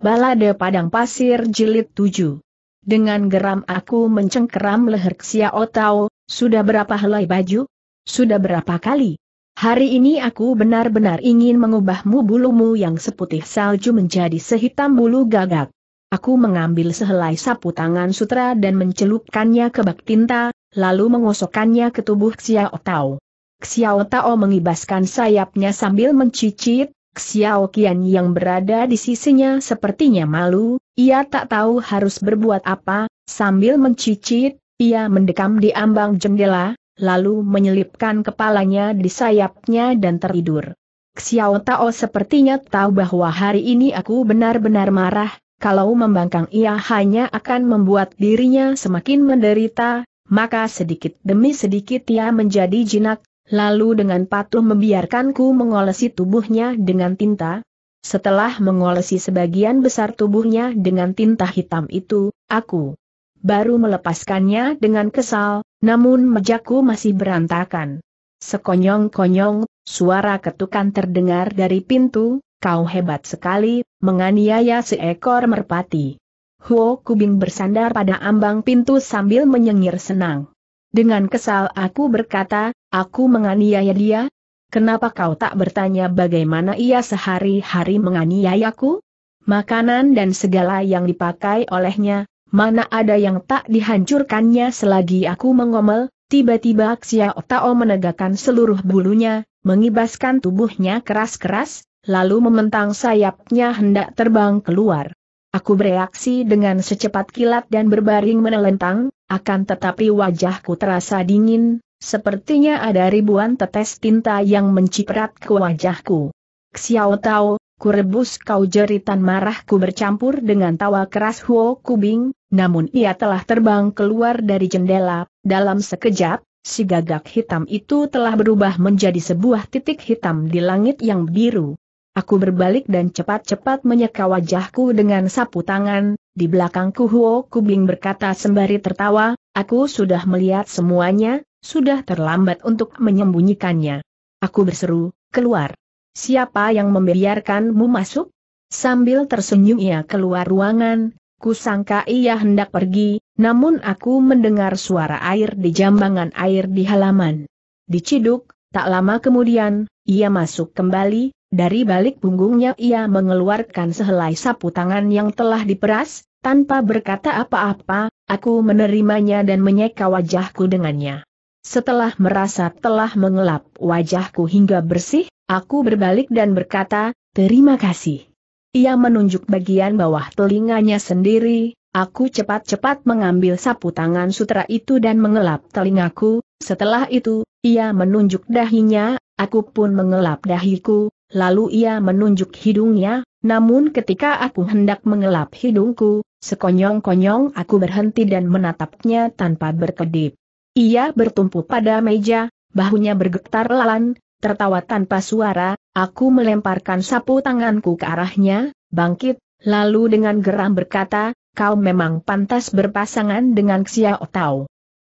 Balade Padang Pasir Jilid 7. Dengan geram aku mencengkeram leher Xiao Tao, sudah berapa helai baju? Sudah berapa kali? Hari ini aku benar-benar ingin mengubahmu bulumu yang seputih salju menjadi sehitam bulu gagak. Aku mengambil sehelai sapu tangan sutra dan mencelupkannya ke bak tinta, lalu mengosokkannya ke tubuh Xiao Tao. Xiao Tao mengibaskan sayapnya sambil mencicit, Xiao Qian yang berada di sisinya sepertinya malu, ia tak tahu harus berbuat apa, sambil mencicit, ia mendekam di ambang jendela, lalu menyelipkan kepalanya di sayapnya dan tertidur. Xiao Tao sepertinya tahu bahwa hari ini aku benar-benar marah, kalau membangkang ia hanya akan membuat dirinya semakin menderita, maka sedikit demi sedikit ia menjadi jinak, Lalu dengan patuh membiarkanku mengolesi tubuhnya dengan tinta. Setelah mengolesi sebagian besar tubuhnya dengan tinta hitam itu, aku baru melepaskannya dengan kesal, namun mejaku masih berantakan. Sekonyong-konyong, suara ketukan terdengar dari pintu, kau hebat sekali, menganiaya seekor merpati. Huo Kubing bersandar pada ambang pintu sambil menyengir senang. Dengan kesal aku berkata, aku menganiaya dia? Kenapa kau tak bertanya bagaimana ia sehari-hari menganiayaku? Makanan dan segala yang dipakai olehnya, mana ada yang tak dihancurkannya selagi aku mengomel, tiba-tiba Xiao Tao menegakkan seluruh bulunya, mengibaskan tubuhnya keras-keras, lalu mementang sayapnya hendak terbang keluar. Aku bereaksi dengan secepat kilat dan berbaring menelentang, akan tetapi wajahku terasa dingin, sepertinya ada ribuan tetes tinta yang menciprat ke wajahku. Xiao Tao, kurebus kau jeritan marahku bercampur dengan tawa keras Huo Kubing, namun ia telah terbang keluar dari jendela, dalam sekejap, si gagak hitam itu telah berubah menjadi sebuah titik hitam di langit yang biru. Aku berbalik dan cepat-cepat menyeka wajahku dengan sapu tangan, di belakangku Huo Kubing berkata sembari tertawa, aku sudah melihat semuanya, sudah terlambat untuk menyembunyikannya. Aku berseru, keluar. Siapa yang membiarkanmu masuk? Sambil tersenyum ia keluar ruangan, Ku sangka ia hendak pergi, namun aku mendengar suara air di jambangan air di halaman. Diciduk, tak lama kemudian, ia masuk kembali, dari balik punggungnya ia mengeluarkan sehelai sapu tangan yang telah diperas, tanpa berkata apa-apa, aku menerimanya dan menyeka wajahku dengannya. Setelah merasa telah mengelap wajahku hingga bersih, aku berbalik dan berkata, terima kasih. Ia menunjuk bagian bawah telinganya sendiri, aku cepat-cepat mengambil sapu tangan sutra itu dan mengelap telingaku, setelah itu, ia menunjuk dahinya, aku pun mengelap dahiku, lalu ia menunjuk hidungnya, namun ketika aku hendak mengelap hidungku, sekonyong-konyong aku berhenti dan menatapnya tanpa berkedip. Ia bertumpu pada meja, bahunya bergetar lalan, tertawa tanpa suara, aku melemparkan sapu tanganku ke arahnya, bangkit, lalu dengan geram berkata, kau memang pantas berpasangan dengan Xiao Tao.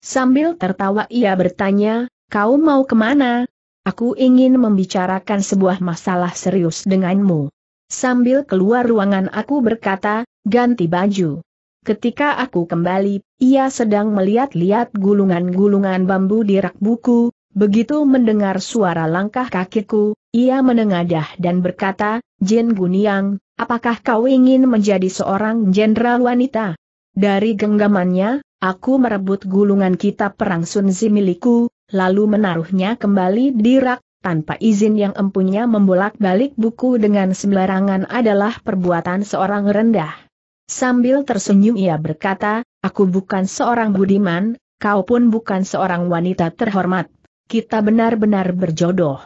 Sambil tertawa ia bertanya, kau mau kemana, Aku ingin membicarakan sebuah masalah serius denganmu. Sambil keluar ruangan aku berkata, ganti baju. Ketika aku kembali, ia sedang melihat-lihat gulungan-gulungan bambu di rak buku, begitu mendengar suara langkah kakiku, ia menengadah dan berkata, Jin Guniang, apakah kau ingin menjadi seorang jenderal wanita? Dari genggamannya, aku merebut gulungan kitab perang Sunzi milikku, lalu menaruhnya kembali di rak, tanpa izin yang empunya membolak-balik buku dengan sembarangan adalah perbuatan seorang rendah. Sambil tersenyum ia berkata, aku bukan seorang budiman, kau pun bukan seorang wanita terhormat. Kita benar-benar berjodoh.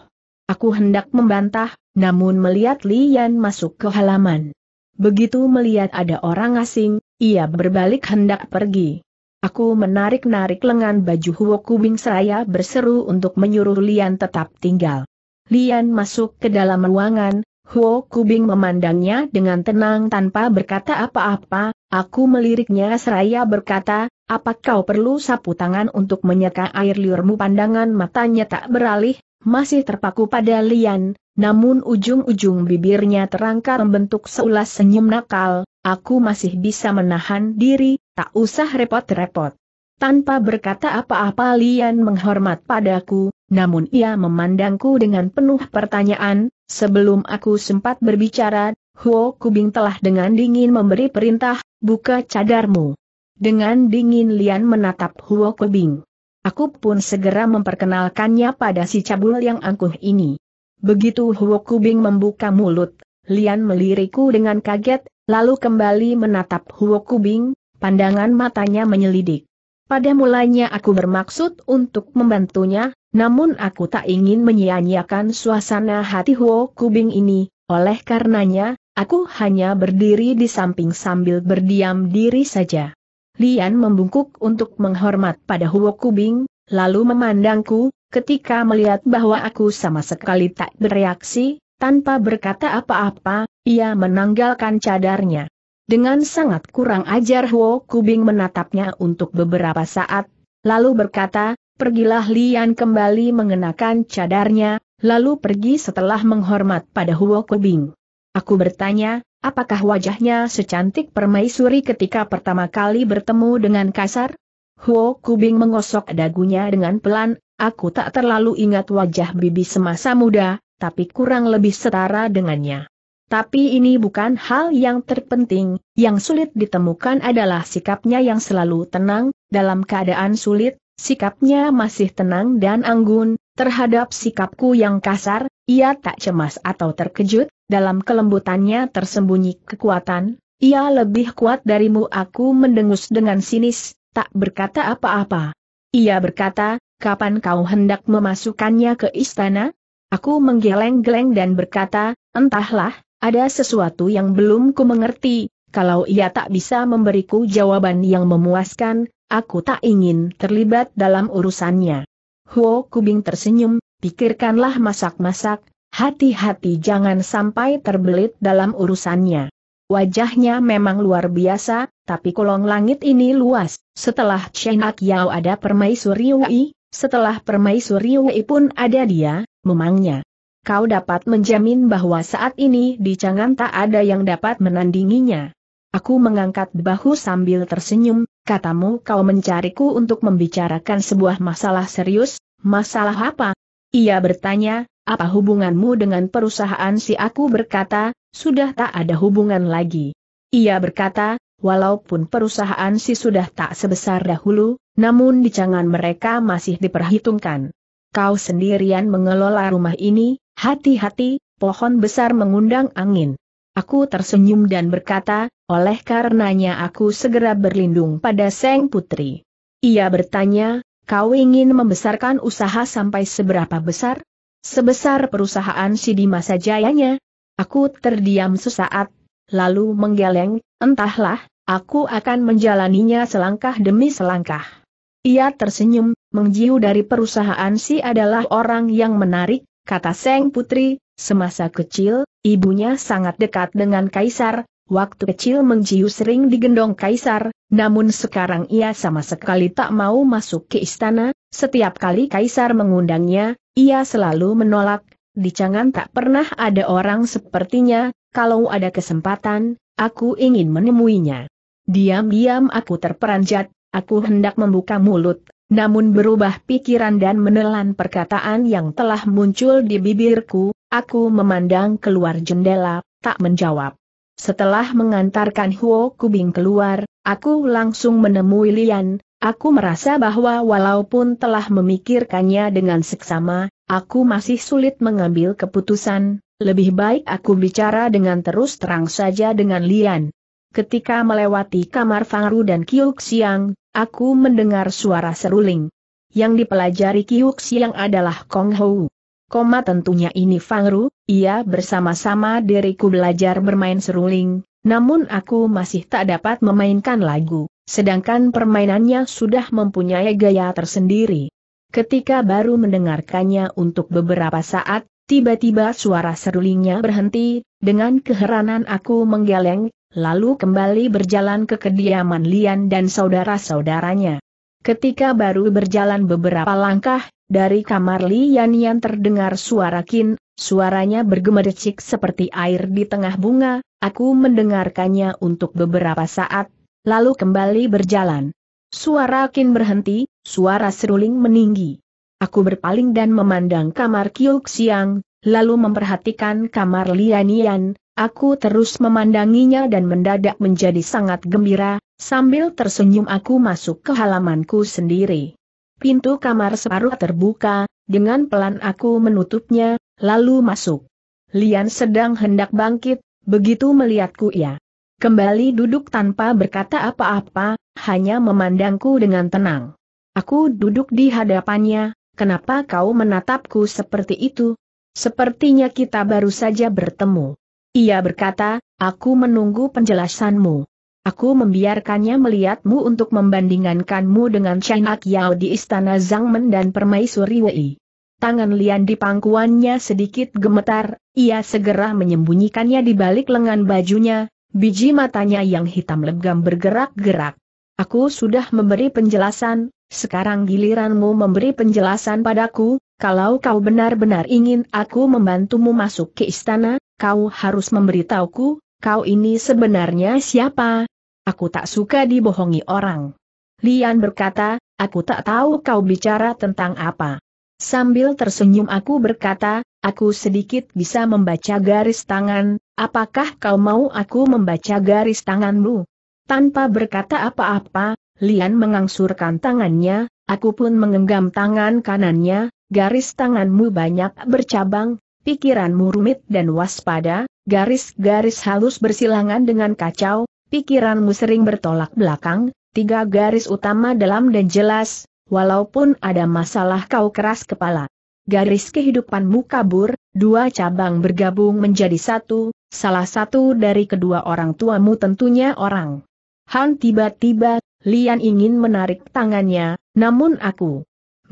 Aku hendak membantah, namun melihat Lian masuk ke halaman. Begitu melihat ada orang asing, ia berbalik hendak pergi. Aku menarik-narik lengan baju Huo Kubing seraya berseru untuk menyuruh Lian tetap tinggal. Lian masuk ke dalam ruangan, Huo Kubing memandangnya dengan tenang tanpa berkata apa-apa, aku meliriknya seraya berkata, apa kau perlu sapu tangan untuk menyeka air liurmu pandangan matanya tak beralih, masih terpaku pada Lian, namun ujung-ujung bibirnya terangkat membentuk seulas senyum nakal, aku masih bisa menahan diri, tak usah repot-repot. Tanpa berkata apa-apa Lian menghormat padaku, namun ia memandangku dengan penuh pertanyaan, sebelum aku sempat berbicara, Huo Kubing telah dengan dingin memberi perintah, buka cadarmu. Dengan dingin Lian menatap Huo Kubing. Aku pun segera memperkenalkannya pada si cabul yang angkuh ini. Begitu Huo Kubing membuka mulut, Lian melirikku dengan kaget, lalu kembali menatap Huo Kubing, Pandangan matanya menyelidik. Pada mulanya aku bermaksud untuk membantunya, namun aku tak ingin menyia-nyiakan suasana hati Huo Kubing ini, oleh karenanya, aku hanya berdiri di samping sambil berdiam diri saja. Lian membungkuk untuk menghormat pada Huo Kubing, lalu memandangku, ketika melihat bahwa aku sama sekali tak bereaksi, tanpa berkata apa-apa, ia menanggalkan cadarnya. Dengan sangat kurang ajar Huo Kubing menatapnya untuk beberapa saat, lalu berkata, pergilah Lian kembali mengenakan cadarnya, lalu pergi setelah menghormat pada Huo Kubing. Aku bertanya, apakah wajahnya secantik permaisuri ketika pertama kali bertemu dengan kasar? Huo Kubing mengosok dagunya dengan pelan, aku tak terlalu ingat wajah bibi semasa muda, tapi kurang lebih setara dengannya. Tapi ini bukan hal yang terpenting, yang sulit ditemukan adalah sikapnya yang selalu tenang, dalam keadaan sulit, sikapnya masih tenang dan anggun, terhadap sikapku yang kasar, ia tak cemas atau terkejut, dalam kelembutannya tersembunyi kekuatan, ia lebih kuat darimu aku mendengus dengan sinis, tak berkata apa-apa. Ia berkata, kapan kau hendak memasukkannya ke istana? Aku menggeleng-geleng dan berkata, entahlah, ada sesuatu yang belum ku mengerti, kalau ia tak bisa memberiku jawaban yang memuaskan, aku tak ingin terlibat dalam urusannya. Huo Kubing tersenyum, pikirkanlah masak-masak, hati-hati jangan sampai terbelit dalam urusannya. Wajahnya memang luar biasa, tapi kolong langit ini luas. Setelah Chen Ak Yao ada permaisuri Wei, setelah permaisuri Wei pun ada dia, memangnya kau dapat menjamin bahwa saat ini di Cangan tak ada yang dapat menandinginya. Aku mengangkat bahu sambil tersenyum, katamu kau mencariku untuk membicarakan sebuah masalah serius, masalah apa? Ia bertanya, apa hubunganmu dengan perusahaan si aku berkata, sudah tak ada hubungan lagi. Ia berkata, walaupun perusahaan si sudah tak sebesar dahulu, namun di cangan mereka masih diperhitungkan. Kau sendirian mengelola rumah ini, Hati-hati, pohon besar mengundang angin. Aku tersenyum dan berkata, oleh karenanya aku segera berlindung pada Seng Putri. Ia bertanya, kau ingin membesarkan usaha sampai seberapa besar? Sebesar perusahaan si di Masa Jayanya? Aku terdiam sesaat, lalu menggeleng, entahlah, aku akan menjalaninya selangkah demi selangkah. Ia tersenyum, mengjiu dari perusahaan si adalah orang yang menarik, kata Seng Putri, semasa kecil, ibunya sangat dekat dengan Kaisar, waktu kecil Mengjiu sering digendong Kaisar, namun sekarang ia sama sekali tak mau masuk ke istana, setiap kali Kaisar mengundangnya, ia selalu menolak, di Cangan tak pernah ada orang sepertinya, kalau ada kesempatan, aku ingin menemuinya. Diam-diam aku terperanjat, aku hendak membuka mulut, namun berubah pikiran dan menelan perkataan yang telah muncul di bibirku, aku memandang keluar jendela, tak menjawab. Setelah mengantarkan Huo Kubing keluar, aku langsung menemui Lian, aku merasa bahwa walaupun telah memikirkannya dengan seksama, aku masih sulit mengambil keputusan, lebih baik aku bicara dengan terus terang saja dengan Lian. Ketika melewati kamar Fangru dan Kiuk Siang, Aku mendengar suara seruling. Yang dipelajari Kiuk Siang adalah Kong Hou. Koma tentunya ini Fang Ru, ia bersama-sama diriku belajar bermain seruling, namun aku masih tak dapat memainkan lagu, sedangkan permainannya sudah mempunyai gaya tersendiri. Ketika baru mendengarkannya untuk beberapa saat, tiba-tiba suara serulingnya berhenti, dengan keheranan aku menggeleng, lalu kembali berjalan ke kediaman Lian dan saudara-saudaranya. Ketika baru berjalan beberapa langkah, dari kamar Lian Yan terdengar suara Kin, suaranya bergemericik seperti air di tengah bunga, aku mendengarkannya untuk beberapa saat, lalu kembali berjalan. Suara Kin berhenti, suara seruling meninggi. Aku berpaling dan memandang kamar Kiuk Siang, lalu memperhatikan kamar Lianian, Aku terus memandanginya dan mendadak menjadi sangat gembira, sambil tersenyum aku masuk ke halamanku sendiri. Pintu kamar separuh terbuka, dengan pelan aku menutupnya, lalu masuk. Lian sedang hendak bangkit, begitu melihatku ia. Kembali duduk tanpa berkata apa-apa, hanya memandangku dengan tenang. Aku duduk di hadapannya, kenapa kau menatapku seperti itu? Sepertinya kita baru saja bertemu. Ia berkata, aku menunggu penjelasanmu. Aku membiarkannya melihatmu untuk membandingkanmu dengan Chen Yao di istana Zhangmen dan Permaisuri Wei. Tangan Lian di pangkuannya sedikit gemetar, ia segera menyembunyikannya di balik lengan bajunya, biji matanya yang hitam legam bergerak-gerak. Aku sudah memberi penjelasan, sekarang giliranmu memberi penjelasan padaku, kalau kau benar-benar ingin aku membantumu masuk ke istana, kau harus memberitahuku, kau ini sebenarnya siapa? Aku tak suka dibohongi orang. Lian berkata, aku tak tahu kau bicara tentang apa. Sambil tersenyum aku berkata, aku sedikit bisa membaca garis tangan, apakah kau mau aku membaca garis tanganmu? Tanpa berkata apa-apa, Lian mengangsurkan tangannya, aku pun mengenggam tangan kanannya, garis tanganmu banyak bercabang, pikiranmu rumit dan waspada, garis-garis halus bersilangan dengan kacau, pikiranmu sering bertolak belakang, tiga garis utama dalam dan jelas, walaupun ada masalah kau keras kepala. Garis kehidupanmu kabur, dua cabang bergabung menjadi satu, salah satu dari kedua orang tuamu tentunya orang. Han tiba-tiba, Lian ingin menarik tangannya, namun aku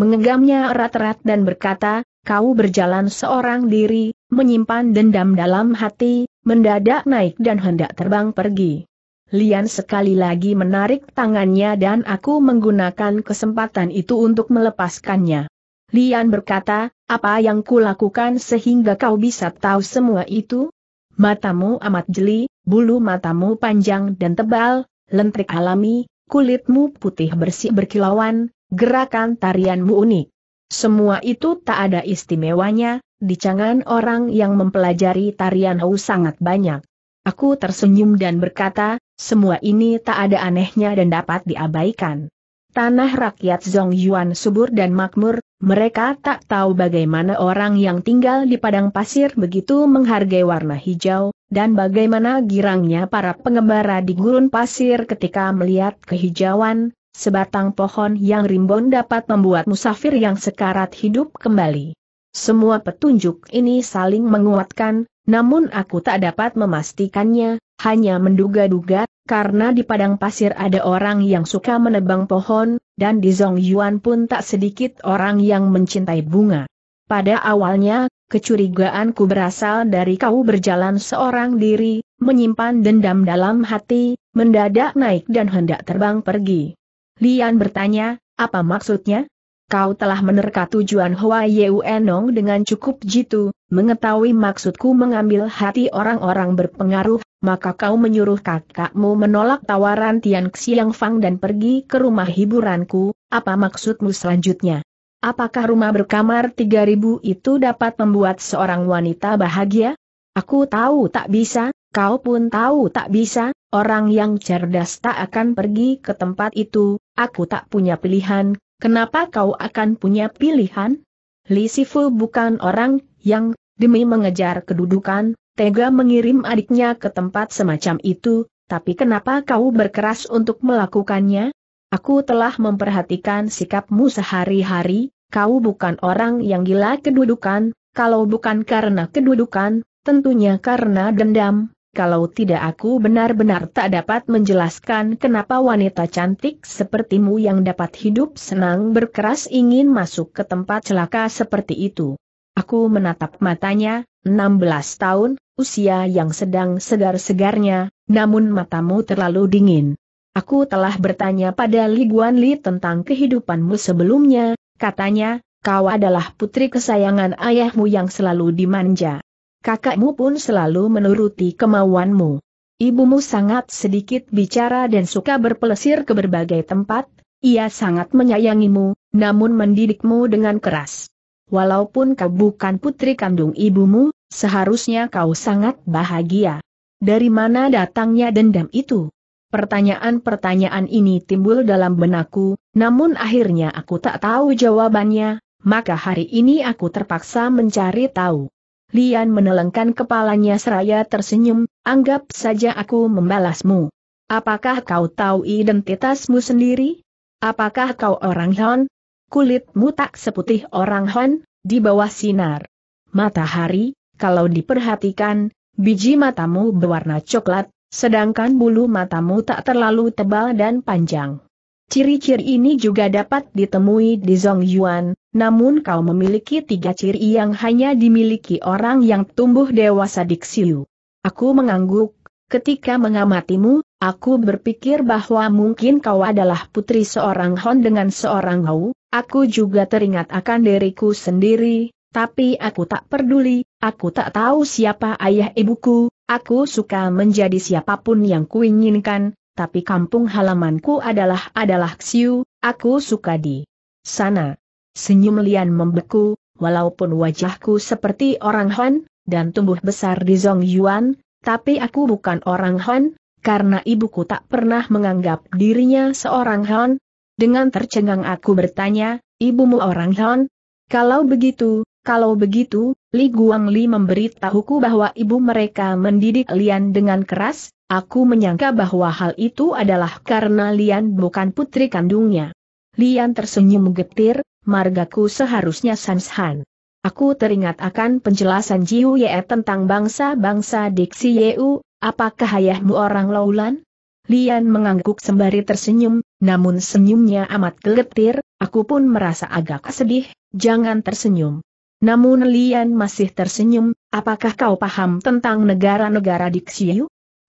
menggenggamnya erat-erat dan berkata, kau berjalan seorang diri, menyimpan dendam dalam hati, mendadak naik dan hendak terbang pergi. Lian sekali lagi menarik tangannya dan aku menggunakan kesempatan itu untuk melepaskannya. Lian berkata, apa yang kulakukan sehingga kau bisa tahu semua itu? Matamu amat jeli, bulu matamu panjang dan tebal, lentrik alami, kulitmu putih bersih berkilauan, gerakan tarianmu unik. Semua itu tak ada istimewanya, di cangan orang yang mempelajari tarian Hou sangat banyak. Aku tersenyum dan berkata, semua ini tak ada anehnya dan dapat diabaikan. Tanah rakyat Zong Yuan subur dan makmur, mereka tak tahu bagaimana orang yang tinggal di padang pasir begitu menghargai warna hijau, dan bagaimana girangnya para pengembara di gurun pasir ketika melihat kehijauan, sebatang pohon yang rimbun dapat membuat musafir yang sekarat hidup kembali. Semua petunjuk ini saling menguatkan, namun aku tak dapat memastikannya, hanya menduga-duga, karena di padang pasir ada orang yang suka menebang pohon, dan di Zongyuan pun tak sedikit orang yang mencintai bunga. Pada awalnya, kecurigaanku berasal dari kau berjalan seorang diri, menyimpan dendam dalam hati, mendadak naik dan hendak terbang pergi. Lian bertanya, apa maksudnya? Kau telah menerka tujuan Hua Enong dengan cukup jitu, mengetahui maksudku mengambil hati orang-orang berpengaruh, maka kau menyuruh kakakmu menolak tawaran Tian Xiang Fang dan pergi ke rumah hiburanku, apa maksudmu selanjutnya? Apakah rumah berkamar 3000 itu dapat membuat seorang wanita bahagia? Aku tahu tak bisa, kau pun tahu tak bisa, Orang yang cerdas tak akan pergi ke tempat itu, aku tak punya pilihan, kenapa kau akan punya pilihan? Li Sifu bukan orang yang, demi mengejar kedudukan, tega mengirim adiknya ke tempat semacam itu, tapi kenapa kau berkeras untuk melakukannya? Aku telah memperhatikan sikapmu sehari-hari, kau bukan orang yang gila kedudukan, kalau bukan karena kedudukan, tentunya karena dendam, kalau tidak aku benar-benar tak dapat menjelaskan kenapa wanita cantik sepertimu yang dapat hidup senang berkeras ingin masuk ke tempat celaka seperti itu. Aku menatap matanya, 16 tahun, usia yang sedang segar-segarnya, namun matamu terlalu dingin. Aku telah bertanya pada Li Guan Li tentang kehidupanmu sebelumnya, katanya, kau adalah putri kesayangan ayahmu yang selalu dimanja kakakmu pun selalu menuruti kemauanmu. Ibumu sangat sedikit bicara dan suka berpelesir ke berbagai tempat, ia sangat menyayangimu, namun mendidikmu dengan keras. Walaupun kau bukan putri kandung ibumu, seharusnya kau sangat bahagia. Dari mana datangnya dendam itu? Pertanyaan-pertanyaan ini timbul dalam benakku, namun akhirnya aku tak tahu jawabannya, maka hari ini aku terpaksa mencari tahu. Lian menelengkan kepalanya seraya tersenyum, anggap saja aku membalasmu. Apakah kau tahu identitasmu sendiri? Apakah kau orang Hon? Kulitmu tak seputih orang Hon, di bawah sinar. Matahari, kalau diperhatikan, biji matamu berwarna coklat, sedangkan bulu matamu tak terlalu tebal dan panjang. Ciri-ciri ini juga dapat ditemui di Zhongyuan namun kau memiliki tiga ciri yang hanya dimiliki orang yang tumbuh dewasa di Xiu. Aku mengangguk, ketika mengamatimu, aku berpikir bahwa mungkin kau adalah putri seorang Hon dengan seorang Hau, aku juga teringat akan diriku sendiri, tapi aku tak peduli, aku tak tahu siapa ayah ibuku, aku suka menjadi siapapun yang kuinginkan, tapi kampung halamanku adalah adalah Xiu, aku suka di sana. Senyum Lian membeku, walaupun wajahku seperti orang Han, dan tumbuh besar di Zong Yuan, tapi aku bukan orang Han, karena ibuku tak pernah menganggap dirinya seorang Han. Dengan tercengang aku bertanya, ibumu orang Han? Kalau begitu, kalau begitu, Li Guangli memberitahuku bahwa ibu mereka mendidik Lian dengan keras, aku menyangka bahwa hal itu adalah karena Lian bukan putri kandungnya. Lian tersenyum getir, margaku seharusnya Sanshan. Aku teringat akan penjelasan Jiu Ye tentang bangsa-bangsa diksi Yeu, apakah ayahmu orang Laulan? Lian mengangguk sembari tersenyum, namun senyumnya amat geletir, aku pun merasa agak sedih, jangan tersenyum. Namun Lian masih tersenyum, apakah kau paham tentang negara-negara Diksi Dixiu?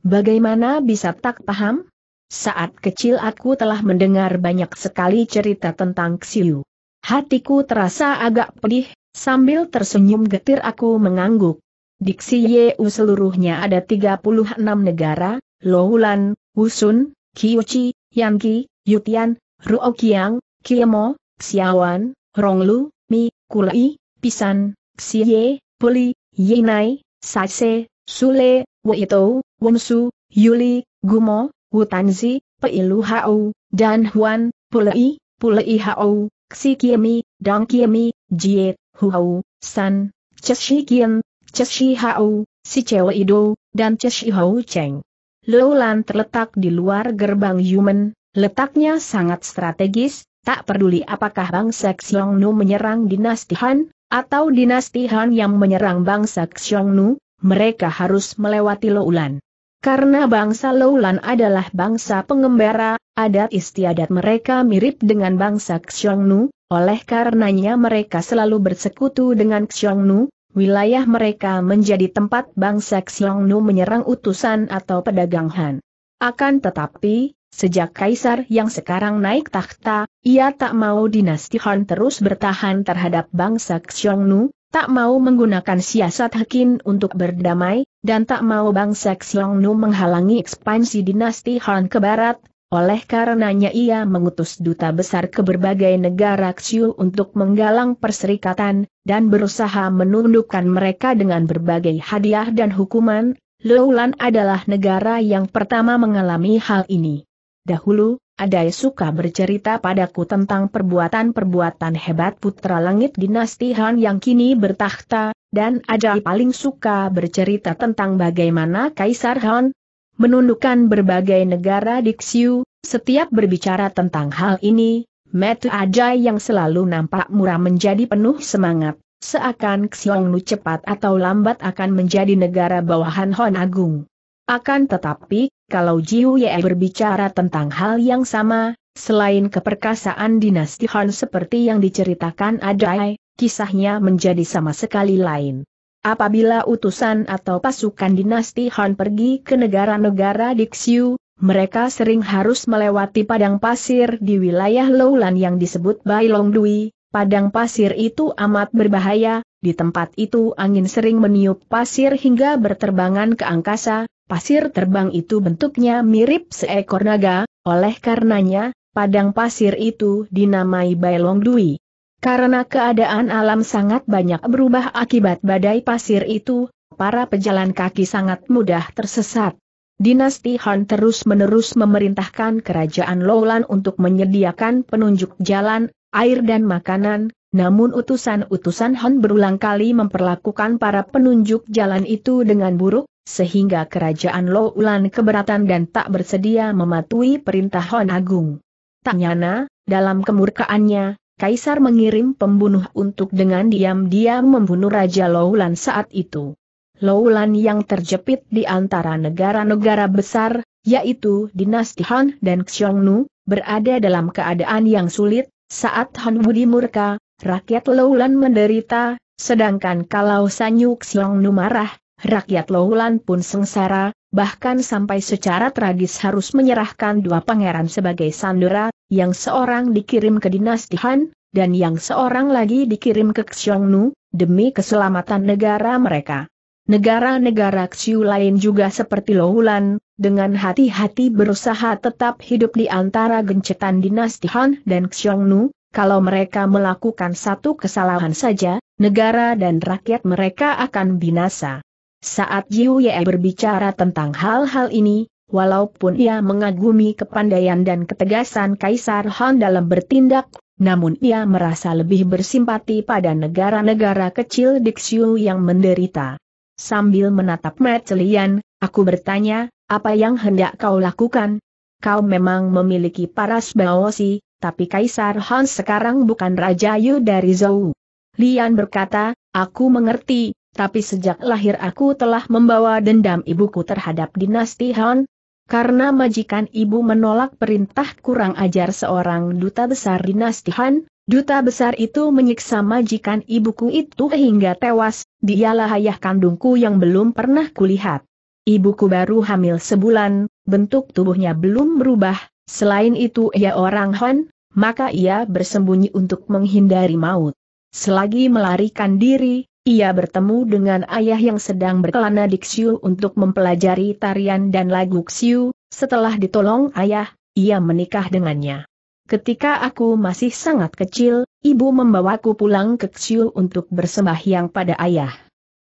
Bagaimana bisa tak paham? Saat kecil aku telah mendengar banyak sekali cerita tentang Xiu. Hatiku terasa agak pedih, sambil tersenyum getir aku mengangguk. Diksi Yeu seluruhnya ada 36 negara, Lohulan, Wusun, Kiuchi, Yanqi, Yutian, Ruokiang, Kiemo, Xiawan, Ronglu, Mi, Kulai, Pisan, Xie, Puli, Yinai, Sase, Sule, Weito, Wumsu, Yuli, Gumo, Wutanzi, Peilu Hau, dan Huan, Pulei, Pulei Hau, Kiemi, Dong Kiemi, Jie, Huau, San, Cheshi Kian, Cheshi Hao, si Cheo Ido, dan Cheshi Hao Cheng. Lowland terletak di luar gerbang Yumen, letaknya sangat strategis, tak peduli apakah bangsa Xiongnu menyerang dinasti Han, atau dinasti Han yang menyerang bangsa Xiongnu, mereka harus melewati Lowland. Karena bangsa Loulan adalah bangsa pengembara, adat istiadat mereka mirip dengan bangsa Xiongnu, oleh karenanya mereka selalu bersekutu dengan Xiongnu, wilayah mereka menjadi tempat bangsa Xiongnu menyerang utusan atau pedagang Han. Akan tetapi, Sejak kaisar yang sekarang naik takhta, ia tak mau dinasti Han terus bertahan terhadap bangsa Xiongnu, tak mau menggunakan siasat Hakin untuk berdamai, dan tak mau bangsa Xiongnu menghalangi ekspansi dinasti Han ke barat, oleh karenanya ia mengutus duta besar ke berbagai negara Xiu untuk menggalang perserikatan, dan berusaha menundukkan mereka dengan berbagai hadiah dan hukuman, Lulan adalah negara yang pertama mengalami hal ini. Dahulu, Adai suka bercerita padaku tentang perbuatan-perbuatan hebat putra langit dinasti Han yang kini bertakhta, dan Ajai paling suka bercerita tentang bagaimana Kaisar Han menundukkan berbagai negara di Xiu, setiap berbicara tentang hal ini, Metu Ajai yang selalu nampak murah menjadi penuh semangat, seakan Xiongnu cepat atau lambat akan menjadi negara bawahan Hon Agung. Akan tetapi, kalau Jiu Ye berbicara tentang hal yang sama, selain keperkasaan dinasti Han seperti yang diceritakan Adai, kisahnya menjadi sama sekali lain. Apabila utusan atau pasukan dinasti Han pergi ke negara-negara di Xiu, mereka sering harus melewati padang pasir di wilayah Loulan yang disebut Bailongdui. Padang pasir itu amat berbahaya, di tempat itu angin sering meniup pasir hingga berterbangan ke angkasa, Pasir terbang itu bentuknya mirip seekor naga, oleh karenanya, padang pasir itu dinamai Bailong Dui. Karena keadaan alam sangat banyak berubah akibat badai pasir itu, para pejalan kaki sangat mudah tersesat. Dinasti Han terus-menerus memerintahkan kerajaan Lowland untuk menyediakan penunjuk jalan, air dan makanan, namun utusan-utusan Han berulang kali memperlakukan para penunjuk jalan itu dengan buruk, sehingga kerajaan Lo Ulan keberatan dan tak bersedia mematuhi perintah Han Agung. Tak nyana, dalam kemurkaannya, Kaisar mengirim pembunuh untuk dengan diam-diam membunuh Raja Lo Ulan saat itu. Ulan yang terjepit di antara negara-negara besar, yaitu dinasti Han dan Xiongnu, berada dalam keadaan yang sulit, saat Han Budi murka, rakyat Loulan menderita, sedangkan kalau Sanyu Xiong Nu marah, rakyat Loulan pun sengsara, bahkan sampai secara tragis harus menyerahkan dua pangeran sebagai sandera, yang seorang dikirim ke dinasti Han, dan yang seorang lagi dikirim ke Nu demi keselamatan negara mereka. Negara-negara Xiu lain juga seperti Loulan, dengan hati-hati berusaha tetap hidup di antara gencetan dinasti Han dan Xiongnu, kalau mereka melakukan satu kesalahan saja, negara dan rakyat mereka akan binasa. Saat Jiu Ye berbicara tentang hal-hal ini, walaupun ia mengagumi kepandaian dan ketegasan Kaisar Han dalam bertindak, namun ia merasa lebih bersimpati pada negara-negara kecil Dixiu yang menderita. Sambil menatap Metelian, aku bertanya, apa yang hendak kau lakukan? Kau memang memiliki paras baosi, tapi Kaisar Han sekarang bukan Raja Yu dari Zhou. Lian berkata, aku mengerti, tapi sejak lahir aku telah membawa dendam ibuku terhadap dinasti Han. Karena majikan ibu menolak perintah kurang ajar seorang duta besar dinasti Han, duta besar itu menyiksa majikan ibuku itu hingga tewas, dialah ayah kandungku yang belum pernah kulihat. Ibuku baru hamil sebulan, bentuk tubuhnya belum berubah, Selain itu ia ya orang Han, maka ia bersembunyi untuk menghindari maut. Selagi melarikan diri, ia bertemu dengan ayah yang sedang berkelana di Xiu untuk mempelajari tarian dan lagu Xiu. setelah ditolong ayah, ia menikah dengannya. Ketika aku masih sangat kecil, ibu membawaku pulang ke Xiu untuk bersembahyang pada ayah.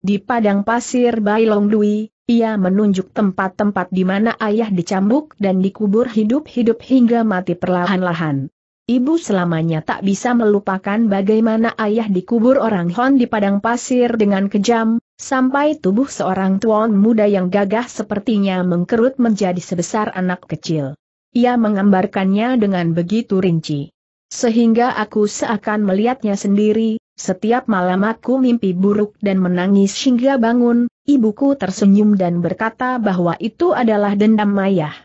Di padang pasir Bailong Dui, ia menunjuk tempat-tempat di mana ayah dicambuk dan dikubur hidup-hidup hingga mati perlahan-lahan. Ibu selamanya tak bisa melupakan bagaimana ayah dikubur orang Hon di padang pasir dengan kejam, sampai tubuh seorang tuan muda yang gagah sepertinya mengkerut menjadi sebesar anak kecil. Ia menggambarkannya dengan begitu rinci. Sehingga aku seakan melihatnya sendiri, setiap malam aku mimpi buruk dan menangis hingga bangun, Ibuku tersenyum dan berkata bahwa itu adalah dendam ayah.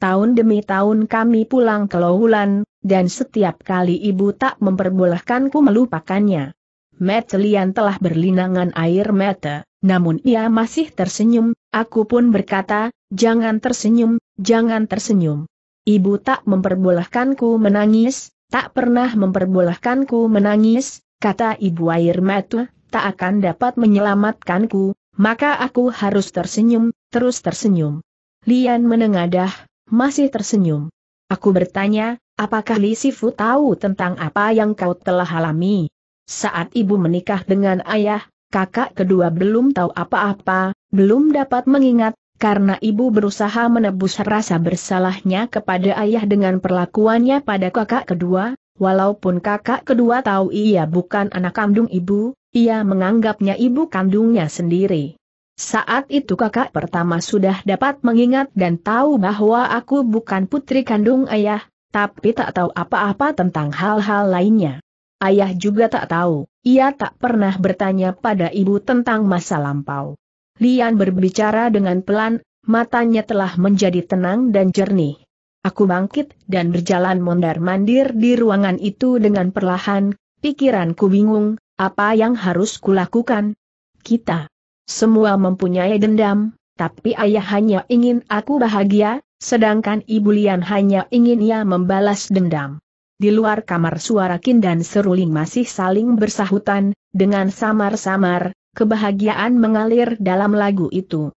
Tahun demi tahun kami pulang ke Lohulan, dan setiap kali ibu tak memperbolehkanku melupakannya. Metelian telah berlinangan air mata, namun ia masih tersenyum, aku pun berkata, jangan tersenyum, jangan tersenyum. Ibu tak memperbolehkanku menangis, tak pernah memperbolehkanku menangis, kata ibu air mata, tak akan dapat menyelamatkanku, maka aku harus tersenyum, terus tersenyum. Lian menengadah, masih tersenyum. Aku bertanya, apakah Li Sifu tahu tentang apa yang kau telah alami? Saat ibu menikah dengan ayah, kakak kedua belum tahu apa-apa, belum dapat mengingat, karena ibu berusaha menebus rasa bersalahnya kepada ayah dengan perlakuannya pada kakak kedua, walaupun kakak kedua tahu ia bukan anak kandung ibu, ia menganggapnya ibu kandungnya sendiri. Saat itu kakak pertama sudah dapat mengingat dan tahu bahwa aku bukan putri kandung ayah, tapi tak tahu apa-apa tentang hal-hal lainnya. Ayah juga tak tahu, ia tak pernah bertanya pada ibu tentang masa lampau. Lian berbicara dengan pelan, matanya telah menjadi tenang dan jernih. Aku bangkit dan berjalan mondar-mandir di ruangan itu dengan perlahan, pikiranku bingung, apa yang harus kulakukan? Kita semua mempunyai dendam, tapi ayah hanya ingin aku bahagia, sedangkan ibu Lian hanya ingin ia membalas dendam. Di luar kamar suara Kin dan Seruling masih saling bersahutan, dengan samar-samar, kebahagiaan mengalir dalam lagu itu.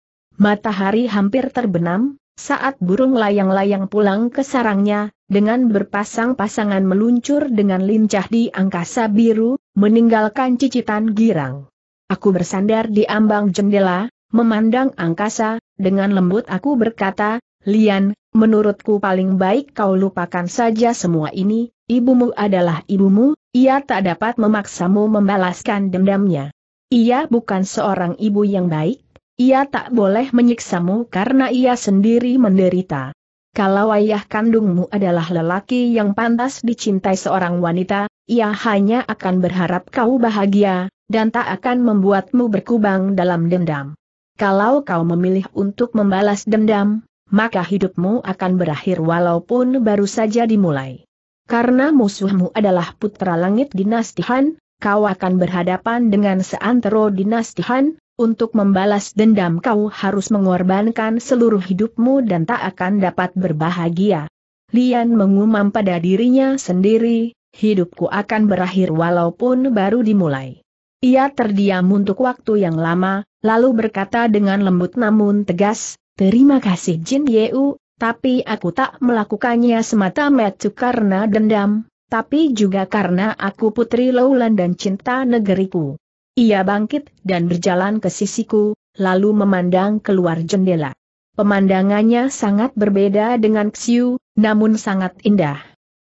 Matahari hampir terbenam, saat burung layang-layang pulang ke sarangnya, dengan berpasang-pasangan meluncur dengan lincah di angkasa biru, meninggalkan cicitan girang. Aku bersandar di ambang jendela, memandang angkasa, dengan lembut aku berkata, Lian, menurutku paling baik kau lupakan saja semua ini, ibumu adalah ibumu, ia tak dapat memaksamu membalaskan dendamnya. Ia bukan seorang ibu yang baik, ia tak boleh menyiksamu karena ia sendiri menderita. Kalau ayah kandungmu adalah lelaki yang pantas dicintai seorang wanita, ia hanya akan berharap kau bahagia, dan tak akan membuatmu berkubang dalam dendam. Kalau kau memilih untuk membalas dendam, maka hidupmu akan berakhir walaupun baru saja dimulai. Karena musuhmu adalah putra langit dinasti Han, kau akan berhadapan dengan seantero dinasti Han. Untuk membalas dendam kau harus mengorbankan seluruh hidupmu dan tak akan dapat berbahagia. Lian mengumam pada dirinya sendiri, hidupku akan berakhir walaupun baru dimulai. Ia terdiam untuk waktu yang lama, lalu berkata dengan lembut namun tegas, Terima kasih Jin Yeu, tapi aku tak melakukannya semata-mata karena dendam, tapi juga karena aku putri Lowland dan cinta negeriku. Ia bangkit dan berjalan ke sisiku, lalu memandang keluar jendela. Pemandangannya sangat berbeda dengan Xiu, namun sangat indah.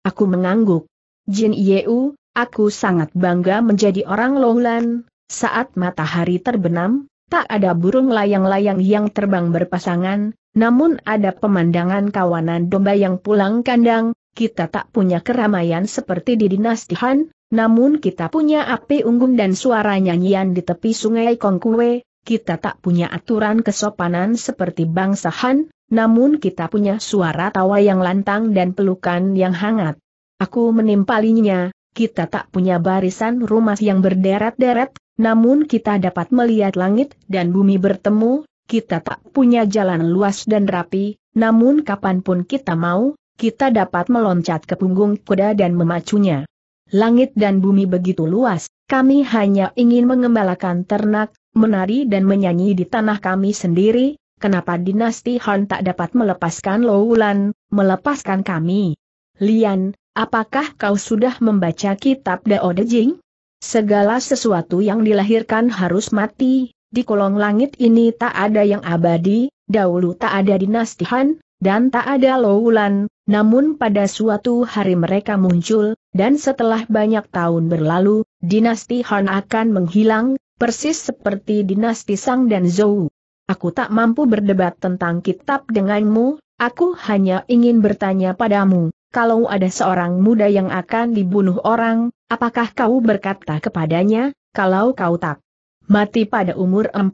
Aku mengangguk. Jin Yeu, aku sangat bangga menjadi orang Lowland. Saat matahari terbenam, tak ada burung layang-layang yang terbang berpasangan, namun ada pemandangan kawanan domba yang pulang kandang, kita tak punya keramaian seperti di dinasti Han, namun kita punya api unggun dan suara nyanyian di tepi sungai Kongkue, kita tak punya aturan kesopanan seperti bangsa Han, namun kita punya suara tawa yang lantang dan pelukan yang hangat. Aku menimpalinya, kita tak punya barisan rumah yang berderet-deret, namun kita dapat melihat langit dan bumi bertemu, kita tak punya jalan luas dan rapi, namun kapanpun kita mau, kita dapat meloncat ke punggung kuda dan memacunya langit dan bumi begitu luas, kami hanya ingin mengembalakan ternak, menari dan menyanyi di tanah kami sendiri, kenapa dinasti Han tak dapat melepaskan Loulan, melepaskan kami? Lian, apakah kau sudah membaca kitab Dao De Jing? Segala sesuatu yang dilahirkan harus mati, di kolong langit ini tak ada yang abadi, dahulu tak ada dinasti Han, dan tak ada Loulan. namun pada suatu hari mereka muncul, dan setelah banyak tahun berlalu, dinasti Han akan menghilang, persis seperti dinasti Sang dan Zhou. Aku tak mampu berdebat tentang kitab denganmu, aku hanya ingin bertanya padamu, kalau ada seorang muda yang akan dibunuh orang, apakah kau berkata kepadanya, kalau kau tak mati pada umur 40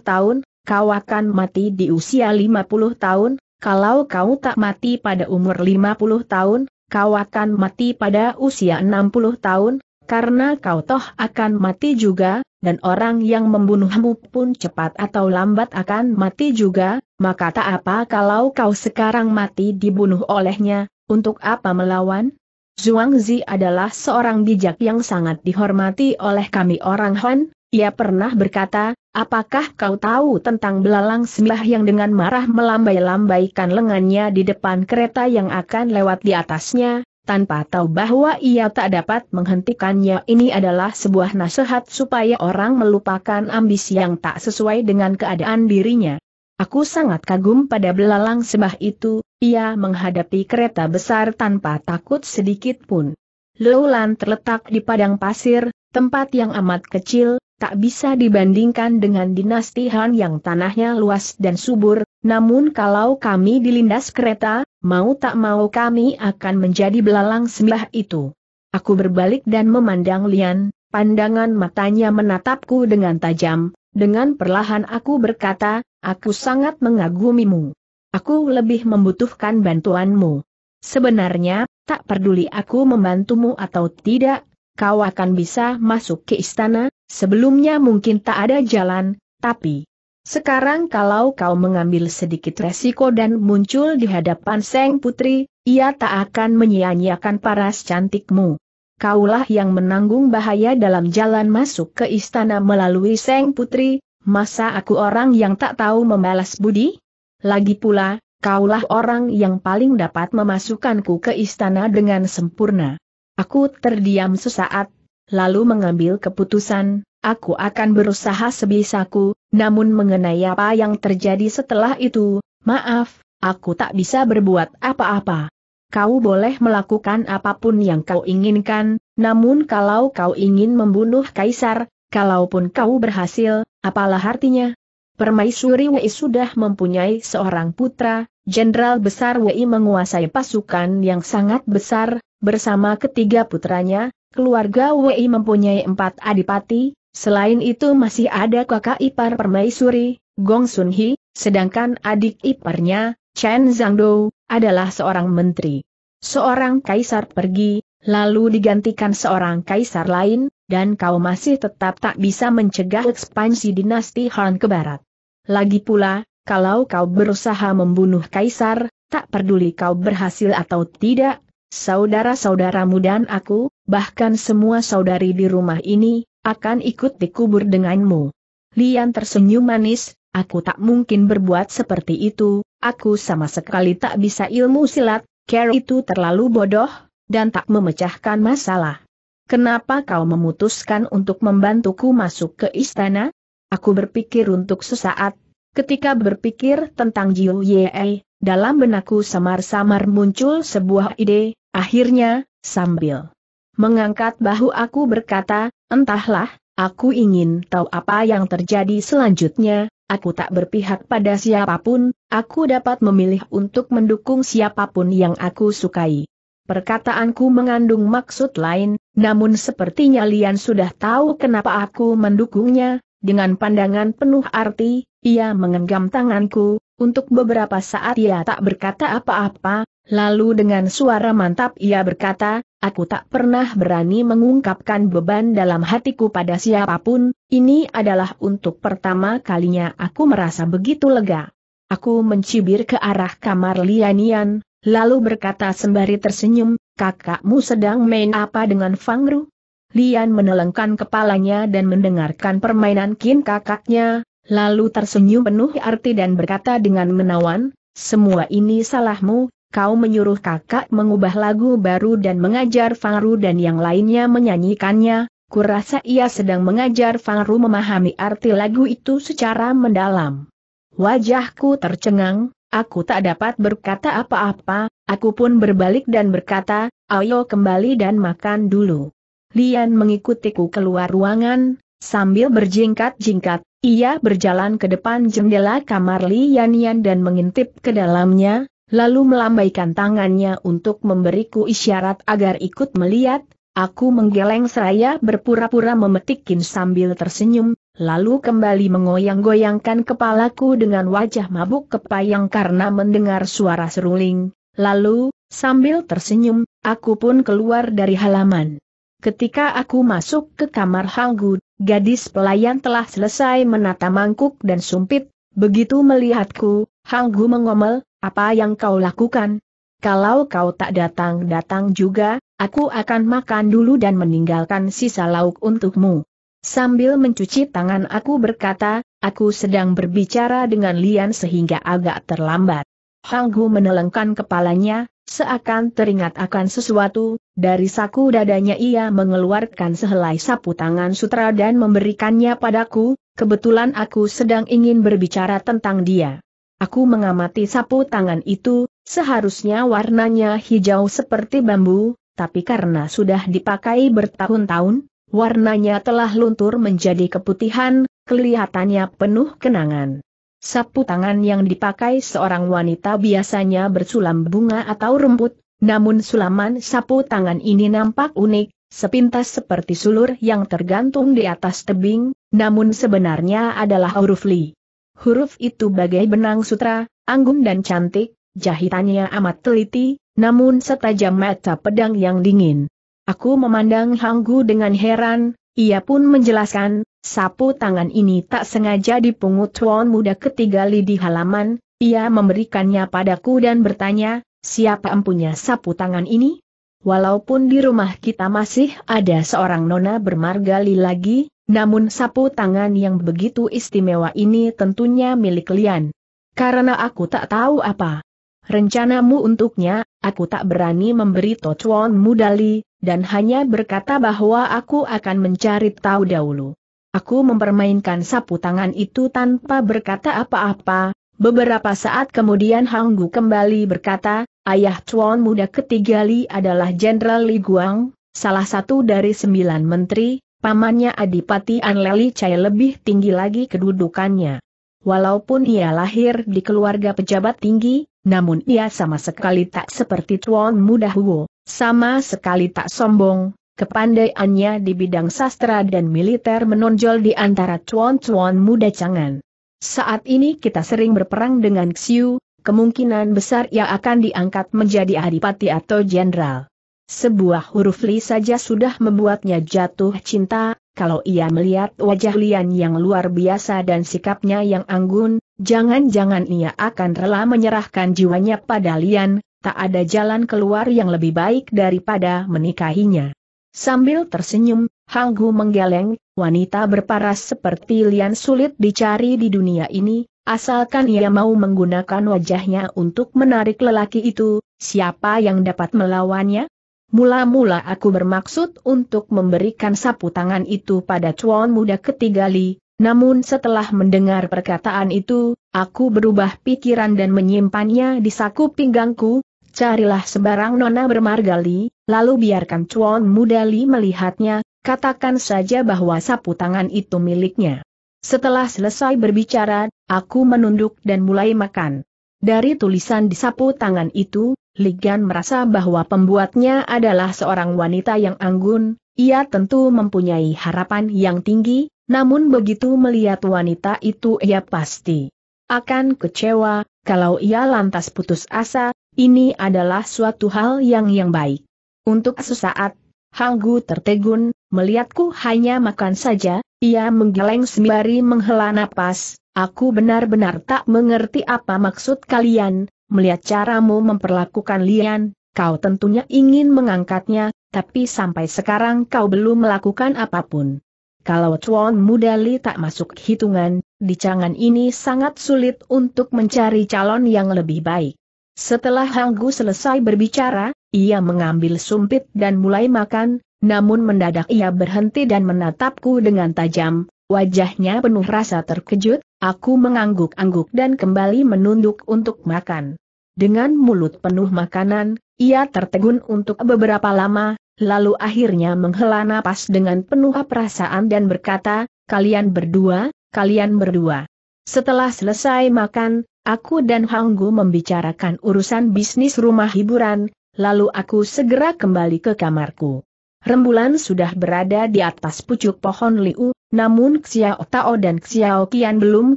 tahun, kau akan mati di usia 50 tahun, kalau kau tak mati pada umur 50 tahun, kau akan mati pada usia 60 tahun, karena kau toh akan mati juga, dan orang yang membunuhmu pun cepat atau lambat akan mati juga, maka tak apa kalau kau sekarang mati dibunuh olehnya, untuk apa melawan? Zhuangzi adalah seorang bijak yang sangat dihormati oleh kami orang Han, ia pernah berkata, apakah kau tahu tentang belalang sembah yang dengan marah melambai-lambaikan lengannya di depan kereta yang akan lewat di atasnya, tanpa tahu bahwa ia tak dapat menghentikannya ini adalah sebuah nasihat supaya orang melupakan ambisi yang tak sesuai dengan keadaan dirinya. Aku sangat kagum pada belalang sembah itu, ia menghadapi kereta besar tanpa takut sedikit pun. Lulan terletak di padang pasir, tempat yang amat kecil, tak bisa dibandingkan dengan dinasti Han yang tanahnya luas dan subur, namun kalau kami dilindas kereta, mau tak mau kami akan menjadi belalang sembah itu. Aku berbalik dan memandang Lian, pandangan matanya menatapku dengan tajam, dengan perlahan aku berkata, aku sangat mengagumimu. Aku lebih membutuhkan bantuanmu. Sebenarnya, tak peduli aku membantumu atau tidak, kau akan bisa masuk ke istana, sebelumnya mungkin tak ada jalan, tapi... Sekarang kalau kau mengambil sedikit resiko dan muncul di hadapan Seng Putri, ia tak akan menyia-nyiakan paras cantikmu. Kaulah yang menanggung bahaya dalam jalan masuk ke istana melalui Seng Putri, masa aku orang yang tak tahu membalas budi? Lagi pula, kaulah orang yang paling dapat memasukkanku ke istana dengan sempurna. Aku terdiam sesaat, lalu mengambil keputusan, aku akan berusaha sebisaku, namun mengenai apa yang terjadi setelah itu, maaf, aku tak bisa berbuat apa-apa. Kau boleh melakukan apapun yang kau inginkan, namun kalau kau ingin membunuh kaisar, kalaupun kau berhasil, apalah artinya? Permaisuri Wei sudah mempunyai seorang putra, Jenderal Besar Wei menguasai pasukan yang sangat besar, Bersama ketiga putranya, keluarga Wei mempunyai empat adipati, selain itu masih ada kakak ipar permaisuri, Gong Sun Hee, sedangkan adik iparnya, Chen Zhangdou, adalah seorang menteri. Seorang kaisar pergi, lalu digantikan seorang kaisar lain, dan kau masih tetap tak bisa mencegah ekspansi dinasti Han ke barat. Lagi pula, kalau kau berusaha membunuh kaisar, tak peduli kau berhasil atau tidak, Saudara-saudaramu dan aku, bahkan semua saudari di rumah ini, akan ikut dikubur denganmu. Lian tersenyum manis, aku tak mungkin berbuat seperti itu, aku sama sekali tak bisa ilmu silat, Care itu terlalu bodoh, dan tak memecahkan masalah. Kenapa kau memutuskan untuk membantuku masuk ke istana? Aku berpikir untuk sesaat, ketika berpikir tentang Jiu Ye, dalam benakku samar-samar muncul sebuah ide, Akhirnya, sambil mengangkat bahu aku berkata, entahlah, aku ingin tahu apa yang terjadi selanjutnya, aku tak berpihak pada siapapun, aku dapat memilih untuk mendukung siapapun yang aku sukai. Perkataanku mengandung maksud lain, namun sepertinya Lian sudah tahu kenapa aku mendukungnya, dengan pandangan penuh arti, ia mengenggam tanganku, untuk beberapa saat ia tak berkata apa-apa, lalu dengan suara mantap ia berkata, aku tak pernah berani mengungkapkan beban dalam hatiku pada siapapun, ini adalah untuk pertama kalinya aku merasa begitu lega. Aku mencibir ke arah kamar Lianian, lalu berkata sembari tersenyum, kakakmu sedang main apa dengan Fangru? Lian menelengkan kepalanya dan mendengarkan permainan kin kakaknya, lalu tersenyum penuh arti dan berkata dengan menawan, semua ini salahmu, kau menyuruh kakak mengubah lagu baru dan mengajar Fangru dan yang lainnya menyanyikannya, kurasa ia sedang mengajar Fangru memahami arti lagu itu secara mendalam. Wajahku tercengang, aku tak dapat berkata apa-apa, aku pun berbalik dan berkata, ayo kembali dan makan dulu. Lian mengikutiku keluar ruangan, sambil berjingkat-jingkat, ia berjalan ke depan jendela kamar Li Yan Yan dan mengintip ke dalamnya, lalu melambaikan tangannya untuk memberiku isyarat agar ikut melihat, aku menggeleng seraya berpura-pura memetikin sambil tersenyum, lalu kembali mengoyang-goyangkan kepalaku dengan wajah mabuk kepayang karena mendengar suara seruling, lalu, sambil tersenyum, aku pun keluar dari halaman. Ketika aku masuk ke kamar Hanggu, Gadis pelayan telah selesai menata mangkuk dan sumpit, begitu melihatku, Hang Gu mengomel, apa yang kau lakukan? Kalau kau tak datang-datang juga, aku akan makan dulu dan meninggalkan sisa lauk untukmu. Sambil mencuci tangan aku berkata, aku sedang berbicara dengan Lian sehingga agak terlambat. Hang Gu menelengkan kepalanya, Seakan teringat akan sesuatu, dari saku dadanya ia mengeluarkan sehelai sapu tangan sutra dan memberikannya padaku, kebetulan aku sedang ingin berbicara tentang dia. Aku mengamati sapu tangan itu, seharusnya warnanya hijau seperti bambu, tapi karena sudah dipakai bertahun-tahun, warnanya telah luntur menjadi keputihan, kelihatannya penuh kenangan. Sapu tangan yang dipakai seorang wanita biasanya bersulam bunga atau rumput, namun sulaman sapu tangan ini nampak unik, sepintas seperti sulur yang tergantung di atas tebing, namun sebenarnya adalah huruf Li. Huruf itu bagai benang sutra, anggun dan cantik, jahitannya amat teliti, namun setajam mata pedang yang dingin. Aku memandang Hanggu dengan heran, ia pun menjelaskan, Sapu tangan ini tak sengaja dipungut tuan muda ketiga li di halaman, ia memberikannya padaku dan bertanya, siapa empunya sapu tangan ini? Walaupun di rumah kita masih ada seorang nona bermargali lagi, namun sapu tangan yang begitu istimewa ini tentunya milik Lian. Karena aku tak tahu apa rencanamu untuknya, aku tak berani memberi tocuan mudali, dan hanya berkata bahwa aku akan mencari tahu dahulu. Aku mempermainkan sapu tangan itu tanpa berkata apa-apa, beberapa saat kemudian Hang Gu kembali berkata, ayah Chuan muda ketiga Li adalah Jenderal Li Guang, salah satu dari sembilan menteri, pamannya Adipati Anleli Chai lebih tinggi lagi kedudukannya. Walaupun ia lahir di keluarga pejabat tinggi, namun ia sama sekali tak seperti Chuan muda Huo, sama sekali tak sombong, Kepandaiannya di bidang sastra dan militer menonjol di antara cuan-cuan muda cangan. Saat ini kita sering berperang dengan Xiu, kemungkinan besar ia akan diangkat menjadi adipati atau jenderal. Sebuah huruf Li saja sudah membuatnya jatuh cinta, kalau ia melihat wajah Lian yang luar biasa dan sikapnya yang anggun, jangan-jangan ia akan rela menyerahkan jiwanya pada Lian, tak ada jalan keluar yang lebih baik daripada menikahinya. Sambil tersenyum, Hanggu menggeleng, wanita berparas seperti lian sulit dicari di dunia ini, asalkan ia mau menggunakan wajahnya untuk menarik lelaki itu, siapa yang dapat melawannya? Mula-mula aku bermaksud untuk memberikan sapu tangan itu pada cuan muda ketiga Li, namun setelah mendengar perkataan itu, aku berubah pikiran dan menyimpannya di saku pinggangku, Carilah sebarang nona bermargali, lalu biarkan cuan Muda Li melihatnya, katakan saja bahwa sapu tangan itu miliknya. Setelah selesai berbicara, aku menunduk dan mulai makan. Dari tulisan di sapu tangan itu, Ligan merasa bahwa pembuatnya adalah seorang wanita yang anggun, ia tentu mempunyai harapan yang tinggi, namun begitu melihat wanita itu ia pasti akan kecewa, kalau ia lantas putus asa, ini adalah suatu hal yang yang baik. Untuk sesaat, Hanggu tertegun, melihatku hanya makan saja, ia menggeleng sembari menghela napas, aku benar-benar tak mengerti apa maksud kalian, melihat caramu memperlakukan Lian, kau tentunya ingin mengangkatnya, tapi sampai sekarang kau belum melakukan apapun. Kalau Chuan Mudali tak masuk hitungan, di cangan ini sangat sulit untuk mencari calon yang lebih baik. Setelah Hanggu selesai berbicara, ia mengambil sumpit dan mulai makan, namun mendadak ia berhenti dan menatapku dengan tajam, wajahnya penuh rasa terkejut, aku mengangguk-angguk dan kembali menunduk untuk makan. Dengan mulut penuh makanan, ia tertegun untuk beberapa lama, lalu akhirnya menghela napas dengan penuh perasaan dan berkata, kalian berdua, kalian berdua. Setelah selesai makan, aku dan Hanggu membicarakan urusan bisnis rumah hiburan, lalu aku segera kembali ke kamarku. Rembulan sudah berada di atas pucuk pohon liu, namun Xiao Tao dan Xiao Qian belum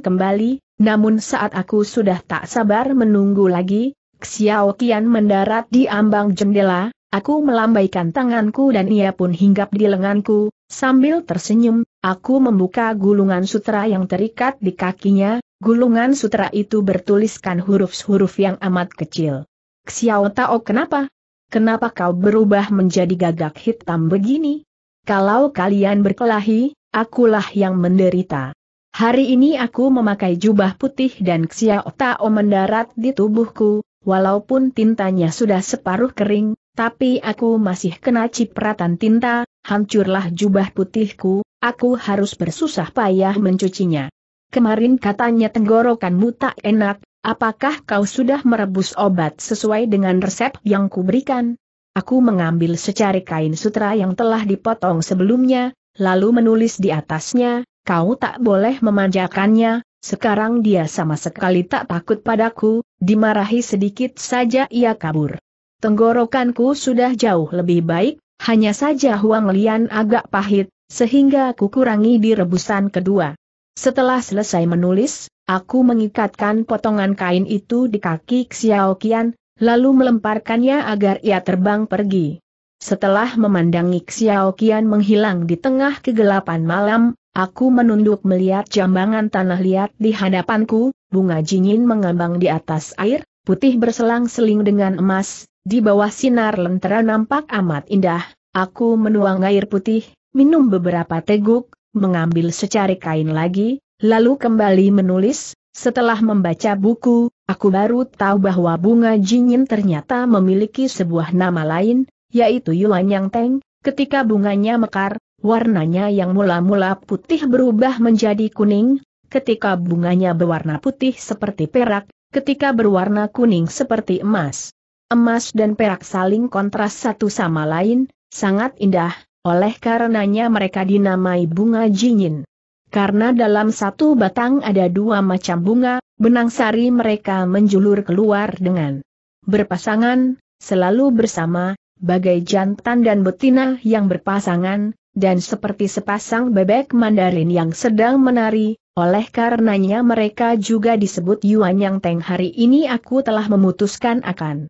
kembali, namun saat aku sudah tak sabar menunggu lagi, Xiao Qian mendarat di ambang jendela, aku melambaikan tanganku dan ia pun hinggap di lenganku, sambil tersenyum, aku membuka gulungan sutra yang terikat di kakinya, Gulungan sutra itu bertuliskan huruf-huruf yang amat kecil. Xiao Tao kenapa? Kenapa kau berubah menjadi gagak hitam begini? Kalau kalian berkelahi, akulah yang menderita. Hari ini aku memakai jubah putih dan Xiao Tao mendarat di tubuhku, walaupun tintanya sudah separuh kering, tapi aku masih kena cipratan tinta, hancurlah jubah putihku, aku harus bersusah payah mencucinya kemarin katanya tenggorokanmu tak enak, apakah kau sudah merebus obat sesuai dengan resep yang kuberikan? Aku mengambil secari kain sutra yang telah dipotong sebelumnya, lalu menulis di atasnya, kau tak boleh memanjakannya, sekarang dia sama sekali tak takut padaku, dimarahi sedikit saja ia kabur. Tenggorokanku sudah jauh lebih baik, hanya saja Huang Lian agak pahit, sehingga aku kurangi di rebusan kedua. Setelah selesai menulis, aku mengikatkan potongan kain itu di kaki Xiao Qian, lalu melemparkannya agar ia terbang pergi. Setelah memandangi Xiao Qian menghilang di tengah kegelapan malam, aku menunduk melihat jambangan tanah liat di hadapanku, bunga jingin mengambang di atas air, putih berselang-seling dengan emas, di bawah sinar lentera nampak amat indah, aku menuang air putih, minum beberapa teguk, mengambil secari kain lagi, lalu kembali menulis, setelah membaca buku, aku baru tahu bahwa bunga jinin ternyata memiliki sebuah nama lain, yaitu Yuan Yang Teng, ketika bunganya mekar, warnanya yang mula-mula putih berubah menjadi kuning, ketika bunganya berwarna putih seperti perak, ketika berwarna kuning seperti emas. Emas dan perak saling kontras satu sama lain, sangat indah, oleh karenanya mereka dinamai bunga jinin Karena dalam satu batang ada dua macam bunga, benang sari mereka menjulur keluar dengan berpasangan, selalu bersama, bagai jantan dan betina yang berpasangan, dan seperti sepasang bebek mandarin yang sedang menari, oleh karenanya mereka juga disebut Yuan Yang Teng hari ini aku telah memutuskan akan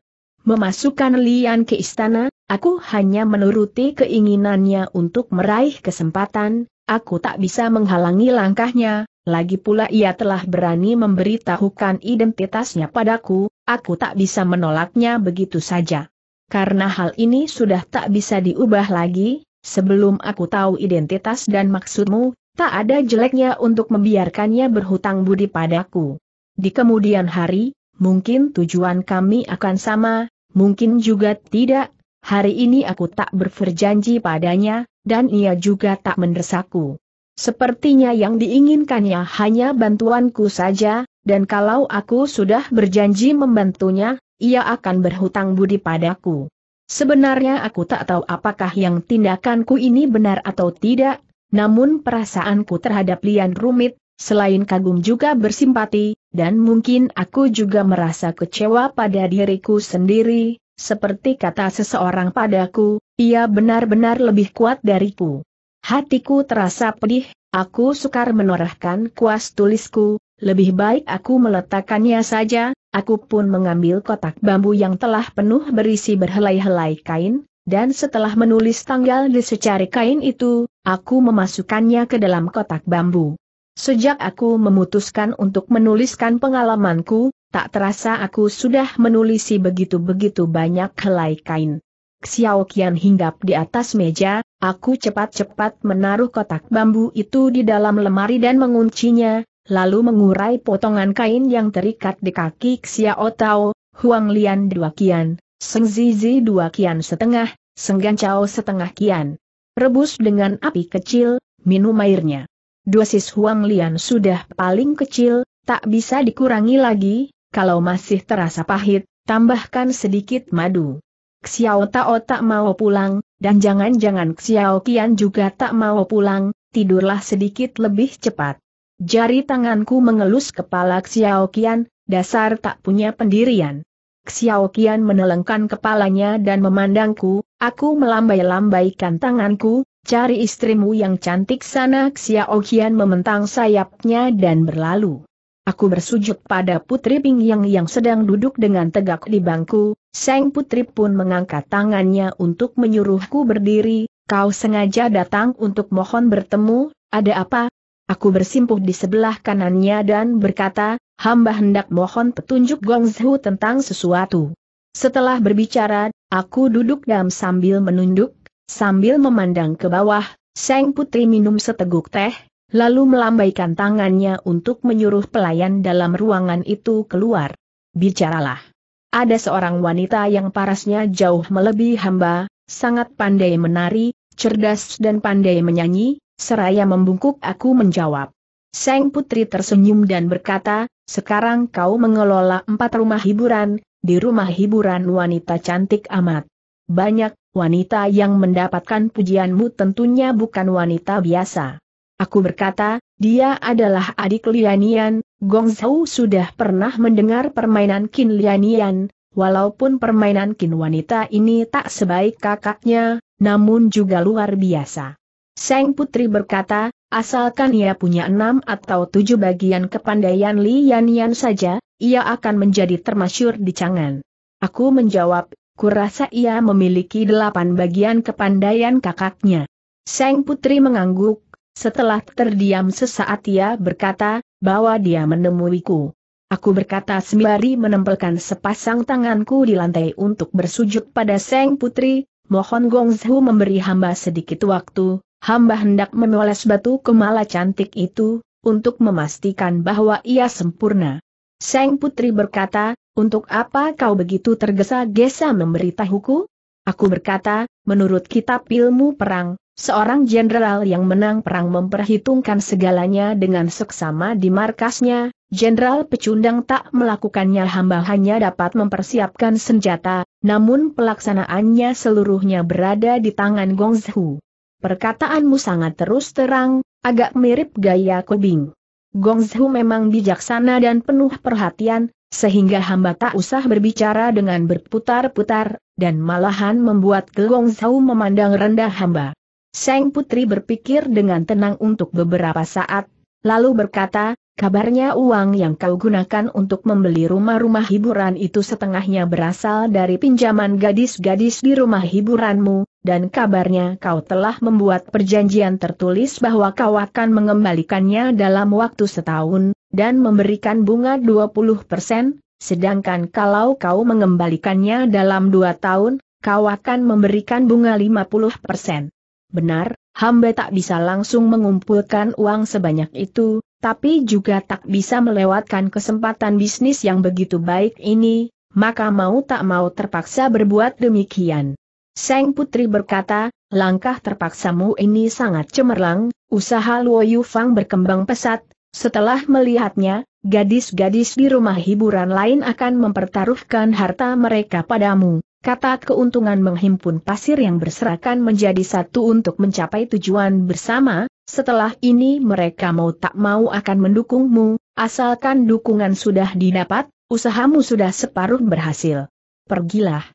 memasukkan Lian ke istana, Aku hanya menuruti keinginannya untuk meraih kesempatan, aku tak bisa menghalangi langkahnya, lagi pula ia telah berani memberitahukan identitasnya padaku, aku tak bisa menolaknya begitu saja. Karena hal ini sudah tak bisa diubah lagi, sebelum aku tahu identitas dan maksudmu, tak ada jeleknya untuk membiarkannya berhutang budi padaku. Di kemudian hari, mungkin tujuan kami akan sama, mungkin juga tidak, Hari ini aku tak berjanji padanya, dan ia juga tak mendesaku. Sepertinya yang diinginkannya hanya bantuanku saja, dan kalau aku sudah berjanji membantunya, ia akan berhutang budi padaku. Sebenarnya aku tak tahu apakah yang tindakanku ini benar atau tidak, namun perasaanku terhadap Lian rumit, selain kagum juga bersimpati, dan mungkin aku juga merasa kecewa pada diriku sendiri, seperti kata seseorang padaku, ia benar-benar lebih kuat dariku. Hatiku terasa pedih, aku sukar menorehkan kuas tulisku, lebih baik aku meletakkannya saja, aku pun mengambil kotak bambu yang telah penuh berisi berhelai-helai kain, dan setelah menulis tanggal di secari kain itu, aku memasukkannya ke dalam kotak bambu. Sejak aku memutuskan untuk menuliskan pengalamanku, Tak terasa aku sudah menulisi begitu-begitu banyak helai kain. Xiao Qian hinggap di atas meja, aku cepat-cepat menaruh kotak bambu itu di dalam lemari dan menguncinya, lalu mengurai potongan kain yang terikat di kaki Xiao Tao, Huang Lian dua kian, Seng Zizi dua kian setengah, Seng Gancao setengah kian. Rebus dengan api kecil, minum airnya. Dosis Huang Lian sudah paling kecil, tak bisa dikurangi lagi, kalau masih terasa pahit, tambahkan sedikit madu. Xiao Tao tak mau pulang, dan jangan-jangan Xiao Qian juga tak mau pulang, tidurlah sedikit lebih cepat. Jari tanganku mengelus kepala Xiao Qian, dasar tak punya pendirian. Xiao Qian menelengkan kepalanya dan memandangku, aku melambai-lambaikan tanganku, cari istrimu yang cantik sana Xiao Qian mementang sayapnya dan berlalu. Aku bersujud pada Putri Bing yang sedang duduk dengan tegak di bangku, Seng Putri pun mengangkat tangannya untuk menyuruhku berdiri, kau sengaja datang untuk mohon bertemu, ada apa? Aku bersimpuh di sebelah kanannya dan berkata, hamba hendak mohon petunjuk Gongzhu tentang sesuatu. Setelah berbicara, aku duduk dan sambil menunduk, sambil memandang ke bawah, Seng Putri minum seteguk teh, lalu melambaikan tangannya untuk menyuruh pelayan dalam ruangan itu keluar. Bicaralah. Ada seorang wanita yang parasnya jauh melebihi hamba, sangat pandai menari, cerdas dan pandai menyanyi, seraya membungkuk aku menjawab. Seng putri tersenyum dan berkata, sekarang kau mengelola empat rumah hiburan, di rumah hiburan wanita cantik amat. Banyak wanita yang mendapatkan pujianmu tentunya bukan wanita biasa. Aku berkata, dia adalah adik Lianian, Gong Zhou sudah pernah mendengar permainan Qin Lianian, walaupun permainan Qin wanita ini tak sebaik kakaknya, namun juga luar biasa. Sang Putri berkata, asalkan ia punya enam atau tujuh bagian kepandaian Lianian saja, ia akan menjadi termasyur di Cangan. Aku menjawab, kurasa ia memiliki delapan bagian kepandaian kakaknya. Sang Putri mengangguk, setelah terdiam sesaat ia berkata, bahwa dia menemuiku. Aku berkata sembari menempelkan sepasang tanganku di lantai untuk bersujud pada Seng Putri, mohon Gongzhu memberi hamba sedikit waktu, hamba hendak memoles batu kemala cantik itu, untuk memastikan bahwa ia sempurna. Seng Putri berkata, untuk apa kau begitu tergesa-gesa memberitahuku? Aku berkata, menurut kitab ilmu perang, Seorang jenderal yang menang perang memperhitungkan segalanya dengan seksama di markasnya, jenderal pecundang tak melakukannya hamba hanya dapat mempersiapkan senjata, namun pelaksanaannya seluruhnya berada di tangan Gong Gongzhu. Perkataanmu sangat terus terang, agak mirip gaya Gong Gongzhu memang bijaksana dan penuh perhatian, sehingga hamba tak usah berbicara dengan berputar-putar, dan malahan membuat ke Gong Zhu memandang rendah hamba. Seng Putri berpikir dengan tenang untuk beberapa saat, lalu berkata, kabarnya uang yang kau gunakan untuk membeli rumah-rumah hiburan itu setengahnya berasal dari pinjaman gadis-gadis di rumah hiburanmu, dan kabarnya kau telah membuat perjanjian tertulis bahwa kau akan mengembalikannya dalam waktu setahun, dan memberikan bunga 20 persen, sedangkan kalau kau mengembalikannya dalam dua tahun, kau akan memberikan bunga 50 persen. Benar, hamba tak bisa langsung mengumpulkan uang sebanyak itu, tapi juga tak bisa melewatkan kesempatan bisnis yang begitu baik ini, maka mau tak mau terpaksa berbuat demikian. Seng Putri berkata, langkah terpaksamu ini sangat cemerlang, usaha Luo Fang berkembang pesat, setelah melihatnya, gadis-gadis di rumah hiburan lain akan mempertaruhkan harta mereka padamu. Kata keuntungan menghimpun pasir yang berserakan menjadi satu untuk mencapai tujuan bersama, setelah ini mereka mau tak mau akan mendukungmu, asalkan dukungan sudah didapat, usahamu sudah separuh berhasil. Pergilah.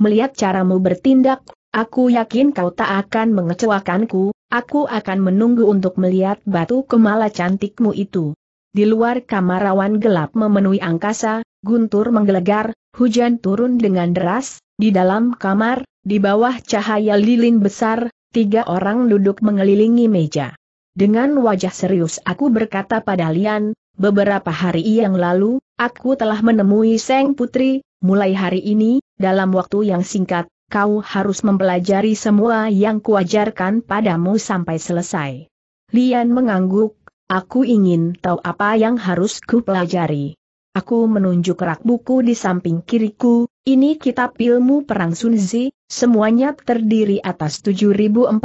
Melihat caramu bertindak, aku yakin kau tak akan mengecewakanku, aku akan menunggu untuk melihat batu kemala cantikmu itu. Di luar kamar gelap memenuhi angkasa, guntur menggelegar, hujan turun dengan deras, di dalam kamar, di bawah cahaya lilin besar, tiga orang duduk mengelilingi meja. Dengan wajah serius aku berkata pada Lian, beberapa hari yang lalu, aku telah menemui Seng Putri, mulai hari ini, dalam waktu yang singkat, kau harus mempelajari semua yang kuajarkan padamu sampai selesai. Lian mengangguk, aku ingin tahu apa yang harus kupelajari. Aku menunjuk rak buku di samping kiriku, ini kitab ilmu perang Sunzi, semuanya terdiri atas 7476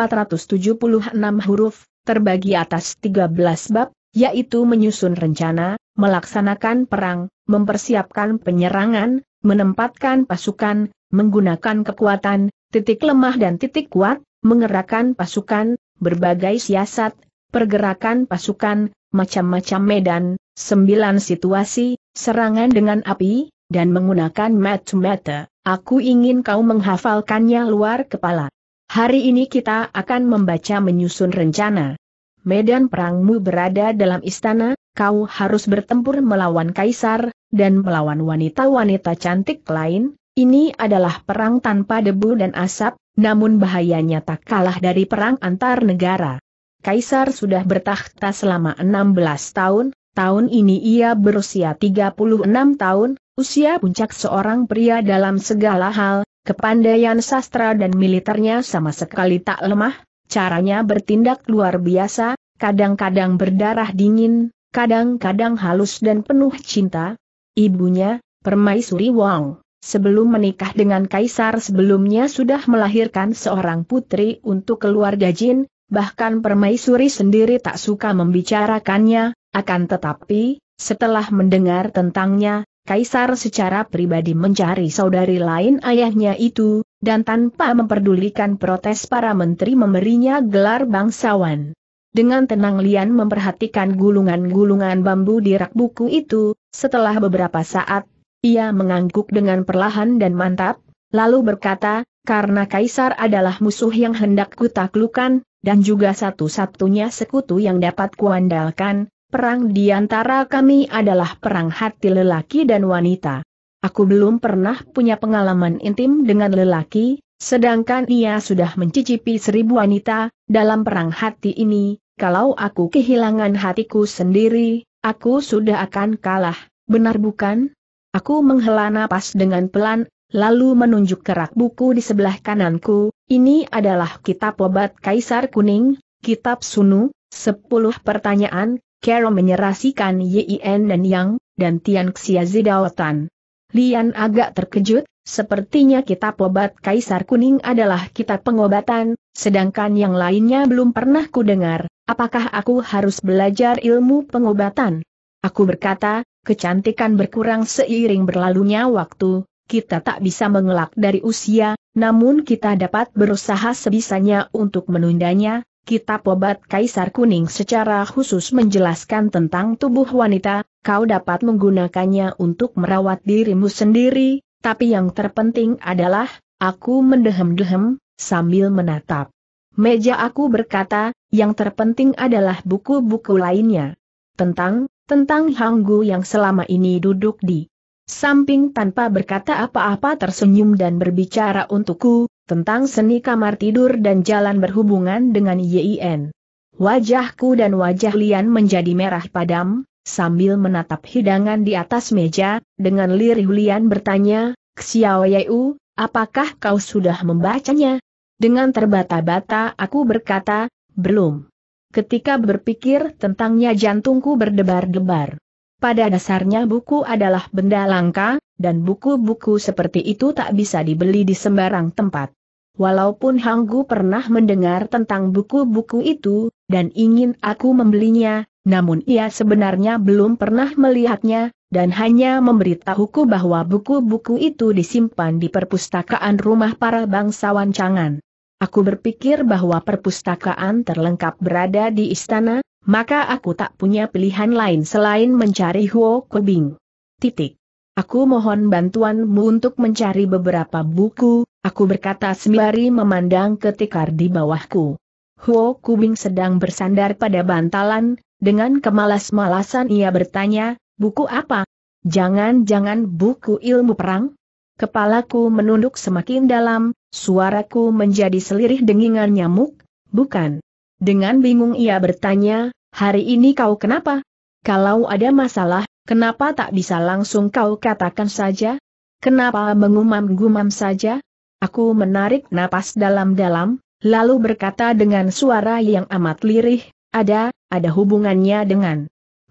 huruf, terbagi atas 13 bab, yaitu menyusun rencana, melaksanakan perang, mempersiapkan penyerangan, menempatkan pasukan, menggunakan kekuatan, titik lemah dan titik kuat, mengerahkan pasukan, berbagai siasat, pergerakan pasukan, macam-macam medan, sembilan situasi, serangan dengan api, dan menggunakan mata-mata, aku ingin kau menghafalkannya luar kepala. Hari ini kita akan membaca menyusun rencana. Medan perangmu berada dalam istana, kau harus bertempur melawan kaisar, dan melawan wanita-wanita cantik lain, ini adalah perang tanpa debu dan asap, namun bahayanya tak kalah dari perang antar negara. Kaisar sudah bertahta selama 16 tahun, Tahun ini ia berusia 36 tahun, usia puncak seorang pria dalam segala hal, kepandaian sastra dan militernya sama sekali tak lemah, caranya bertindak luar biasa, kadang-kadang berdarah dingin, kadang-kadang halus dan penuh cinta. Ibunya, Permaisuri Wang, sebelum menikah dengan Kaisar sebelumnya sudah melahirkan seorang putri untuk keluarga Jin, bahkan Permaisuri sendiri tak suka membicarakannya, akan tetapi, setelah mendengar tentangnya, Kaisar secara pribadi mencari saudari lain ayahnya itu, dan tanpa memperdulikan protes para menteri memberinya gelar bangsawan. Dengan tenang Lian memperhatikan gulungan-gulungan bambu di rak buku itu, setelah beberapa saat, ia mengangguk dengan perlahan dan mantap, lalu berkata, karena Kaisar adalah musuh yang hendak kutaklukan, dan juga satu-satunya sekutu yang dapat kuandalkan, perang di antara kami adalah perang hati lelaki dan wanita. Aku belum pernah punya pengalaman intim dengan lelaki, sedangkan ia sudah mencicipi seribu wanita, dalam perang hati ini, kalau aku kehilangan hatiku sendiri, aku sudah akan kalah, benar bukan? Aku menghela napas dengan pelan, lalu menunjuk ke rak buku di sebelah kananku, ini adalah kitab obat kaisar kuning, kitab sunu, Sepuluh pertanyaan, Kero menyerasikan Yin dan Yang, dan Tian Xia Zidawatan. Lian agak terkejut, sepertinya kitab obat Kaisar Kuning adalah kitab pengobatan, sedangkan yang lainnya belum pernah kudengar, apakah aku harus belajar ilmu pengobatan? Aku berkata, kecantikan berkurang seiring berlalunya waktu, kita tak bisa mengelak dari usia, namun kita dapat berusaha sebisanya untuk menundanya, Kitab Obat Kaisar Kuning secara khusus menjelaskan tentang tubuh wanita, kau dapat menggunakannya untuk merawat dirimu sendiri, tapi yang terpenting adalah, aku mendehem-dehem, sambil menatap. Meja aku berkata, yang terpenting adalah buku-buku lainnya. Tentang, tentang Hanggu yang selama ini duduk di samping tanpa berkata apa-apa tersenyum dan berbicara untukku, tentang seni kamar tidur dan jalan berhubungan dengan YIN. Wajahku dan wajah Lian menjadi merah padam, sambil menatap hidangan di atas meja, dengan lirih Lian bertanya, Xiao Yeu, apakah kau sudah membacanya? Dengan terbata-bata aku berkata, belum. Ketika berpikir tentangnya jantungku berdebar-debar. Pada dasarnya buku adalah benda langka, dan buku-buku seperti itu tak bisa dibeli di sembarang tempat. Walaupun Hanggu pernah mendengar tentang buku-buku itu, dan ingin aku membelinya, namun ia sebenarnya belum pernah melihatnya, dan hanya memberitahuku bahwa buku-buku itu disimpan di perpustakaan rumah para bangsawan Cangan. Aku berpikir bahwa perpustakaan terlengkap berada di istana, maka aku tak punya pilihan lain selain mencari Huo Kebing. Titik. Aku mohon bantuanmu untuk mencari beberapa buku, aku berkata sembari memandang ke tikar di bawahku. Huo Kubing sedang bersandar pada bantalan, dengan kemalas-malasan ia bertanya, buku apa? Jangan-jangan buku ilmu perang? Kepalaku menunduk semakin dalam, suaraku menjadi selirih dengingan nyamuk, bukan. Dengan bingung ia bertanya, hari ini kau kenapa? Kalau ada masalah, Kenapa tak bisa langsung kau katakan saja? Kenapa mengumam-gumam saja? Aku menarik napas dalam-dalam, lalu berkata dengan suara yang amat lirih, ada, ada hubungannya dengan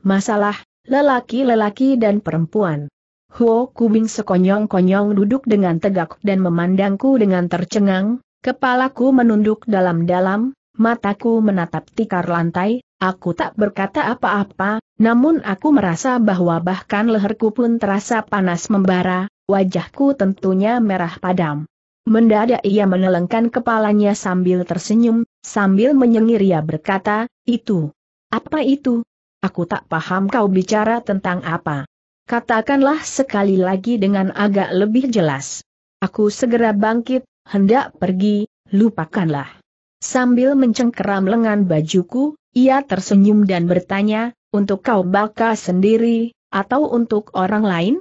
masalah lelaki-lelaki dan perempuan. Huo Kubing sekonyong-konyong duduk dengan tegak dan memandangku dengan tercengang, kepalaku menunduk dalam-dalam, mataku menatap tikar lantai, Aku tak berkata apa-apa, namun aku merasa bahwa bahkan leherku pun terasa panas membara, wajahku tentunya merah padam. Mendadak ia menelengkan kepalanya sambil tersenyum, sambil menyengir ia berkata, itu. Apa itu? Aku tak paham kau bicara tentang apa. Katakanlah sekali lagi dengan agak lebih jelas. Aku segera bangkit, hendak pergi, lupakanlah. Sambil mencengkeram lengan bajuku, ia tersenyum dan bertanya, untuk kau baka sendiri, atau untuk orang lain?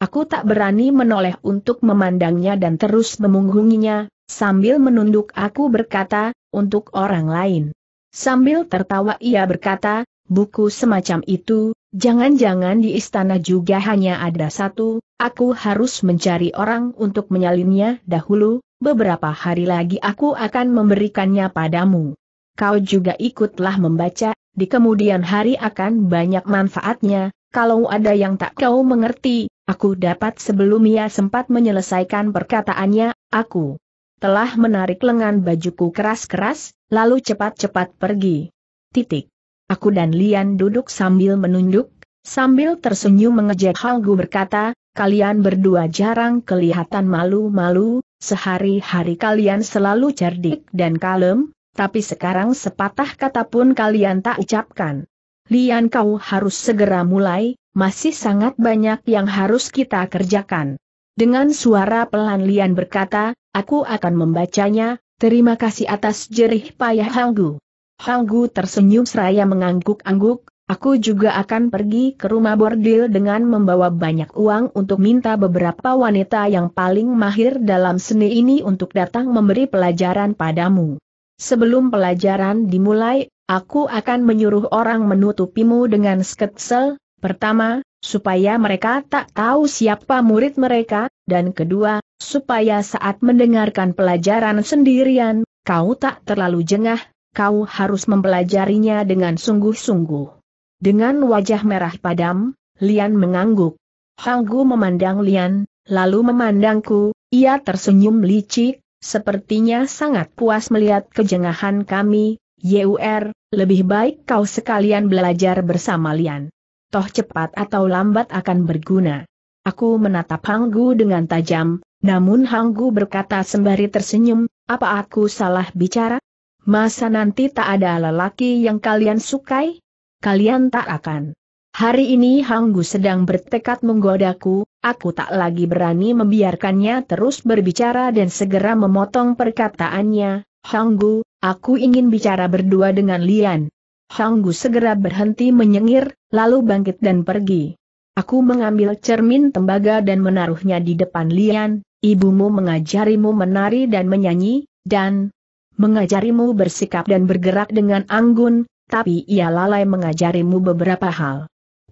Aku tak berani menoleh untuk memandangnya dan terus memunggunginya, sambil menunduk aku berkata, untuk orang lain. Sambil tertawa ia berkata, buku semacam itu, jangan-jangan di istana juga hanya ada satu, aku harus mencari orang untuk menyalinnya dahulu, beberapa hari lagi aku akan memberikannya padamu kau juga ikutlah membaca, di kemudian hari akan banyak manfaatnya, kalau ada yang tak kau mengerti, aku dapat sebelum ia sempat menyelesaikan perkataannya, aku telah menarik lengan bajuku keras-keras, lalu cepat-cepat pergi. Titik. Aku dan Lian duduk sambil menunduk, sambil tersenyum mengejek Halgu berkata, kalian berdua jarang kelihatan malu-malu, sehari-hari kalian selalu cerdik dan kalem, tapi sekarang sepatah kata pun kalian tak ucapkan. Lian kau harus segera mulai, masih sangat banyak yang harus kita kerjakan. Dengan suara pelan Lian berkata, aku akan membacanya, terima kasih atas jerih payah Hanggu. Hanggu tersenyum seraya mengangguk-angguk, Aku juga akan pergi ke rumah bordil dengan membawa banyak uang untuk minta beberapa wanita yang paling mahir dalam seni ini untuk datang memberi pelajaran padamu. Sebelum pelajaran dimulai, aku akan menyuruh orang menutupimu dengan sketsel, pertama, supaya mereka tak tahu siapa murid mereka, dan kedua, supaya saat mendengarkan pelajaran sendirian, kau tak terlalu jengah, kau harus mempelajarinya dengan sungguh-sungguh. Dengan wajah merah padam, Lian mengangguk. Hanggu memandang Lian, lalu memandangku, ia tersenyum licik, Sepertinya sangat puas melihat kejengahan kami, Yur, er. lebih baik kau sekalian belajar bersama Lian. Toh cepat atau lambat akan berguna. Aku menatap Hanggu dengan tajam, namun Hanggu berkata sembari tersenyum, apa aku salah bicara? Masa nanti tak ada lelaki yang kalian sukai? Kalian tak akan Hari ini Hanggu sedang bertekad menggodaku, aku tak lagi berani membiarkannya terus berbicara dan segera memotong perkataannya, Hanggu, aku ingin bicara berdua dengan Lian. Hanggu segera berhenti menyengir, lalu bangkit dan pergi. Aku mengambil cermin tembaga dan menaruhnya di depan Lian, ibumu mengajarimu menari dan menyanyi, dan mengajarimu bersikap dan bergerak dengan anggun, tapi ia lalai mengajarimu beberapa hal.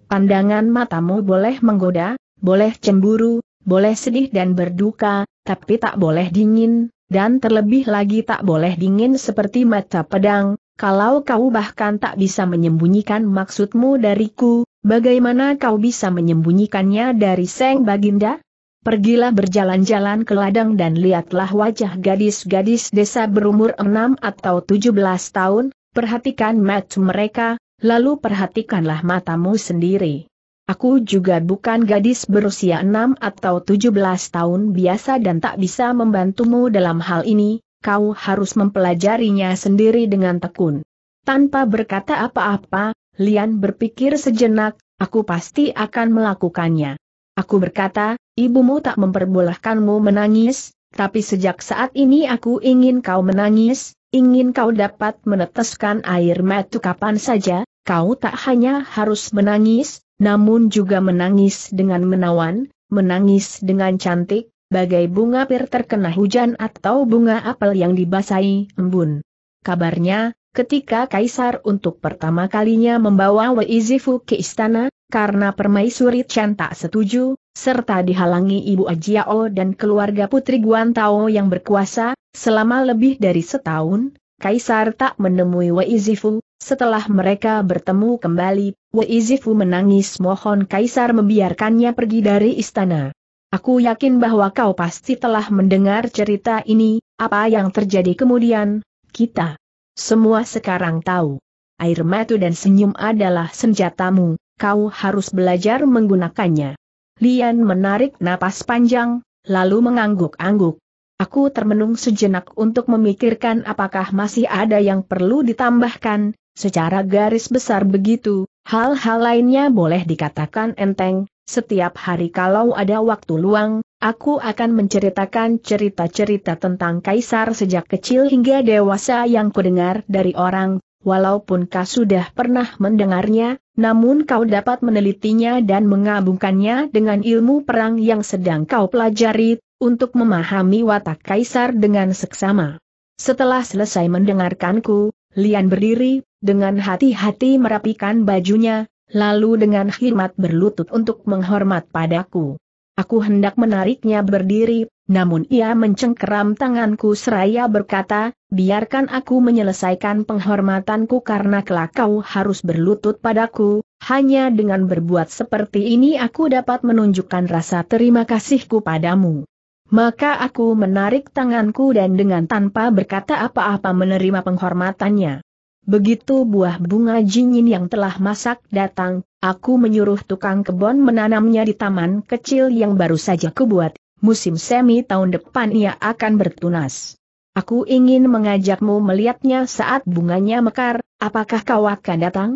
Pandangan matamu boleh menggoda, boleh cemburu, boleh sedih dan berduka, tapi tak boleh dingin, dan terlebih lagi tak boleh dingin seperti mata pedang, kalau kau bahkan tak bisa menyembunyikan maksudmu dariku, bagaimana kau bisa menyembunyikannya dari Seng Baginda? Pergilah berjalan-jalan ke ladang dan lihatlah wajah gadis-gadis desa berumur 6 atau 17 tahun, perhatikan match mereka, Lalu perhatikanlah matamu sendiri. Aku juga bukan gadis berusia 6 atau 17 tahun biasa dan tak bisa membantumu dalam hal ini, kau harus mempelajarinya sendiri dengan tekun. Tanpa berkata apa-apa, Lian berpikir sejenak, aku pasti akan melakukannya. Aku berkata, ibumu tak memperbolehkanmu menangis, tapi sejak saat ini aku ingin kau menangis, ingin kau dapat meneteskan air mata kapan saja, kau tak hanya harus menangis, namun juga menangis dengan menawan, menangis dengan cantik, bagai bunga pir terkena hujan atau bunga apel yang dibasahi embun. Kabarnya, ketika Kaisar untuk pertama kalinya membawa Wei Zifu ke istana, karena permaisuri Chen tak setuju, serta dihalangi Ibu Ajiao dan keluarga Putri Guan Tao yang berkuasa, selama lebih dari setahun, Kaisar tak menemui Wei Zifu. setelah mereka bertemu kembali, Wei Zifu menangis mohon Kaisar membiarkannya pergi dari istana. Aku yakin bahwa kau pasti telah mendengar cerita ini, apa yang terjadi kemudian, kita semua sekarang tahu. Air mata dan senyum adalah senjatamu, kau harus belajar menggunakannya. Lian menarik napas panjang, lalu mengangguk-angguk. Aku termenung sejenak untuk memikirkan apakah masih ada yang perlu ditambahkan, secara garis besar begitu, hal-hal lainnya boleh dikatakan enteng, setiap hari kalau ada waktu luang, aku akan menceritakan cerita-cerita tentang Kaisar sejak kecil hingga dewasa yang kudengar dari orang, walaupun kau sudah pernah mendengarnya, namun kau dapat menelitinya dan mengabungkannya dengan ilmu perang yang sedang kau pelajari untuk memahami watak kaisar dengan seksama. Setelah selesai mendengarkanku, Lian berdiri, dengan hati-hati merapikan bajunya, lalu dengan khidmat berlutut untuk menghormat padaku. Aku hendak menariknya berdiri, namun ia mencengkeram tanganku seraya berkata, biarkan aku menyelesaikan penghormatanku karena kelak kau harus berlutut padaku, hanya dengan berbuat seperti ini aku dapat menunjukkan rasa terima kasihku padamu. Maka aku menarik tanganku dan dengan tanpa berkata apa-apa menerima penghormatannya. Begitu buah bunga jingin yang telah masak datang, aku menyuruh tukang kebon menanamnya di taman kecil yang baru saja kubuat, musim semi tahun depan ia akan bertunas. Aku ingin mengajakmu melihatnya saat bunganya mekar, apakah kau akan datang?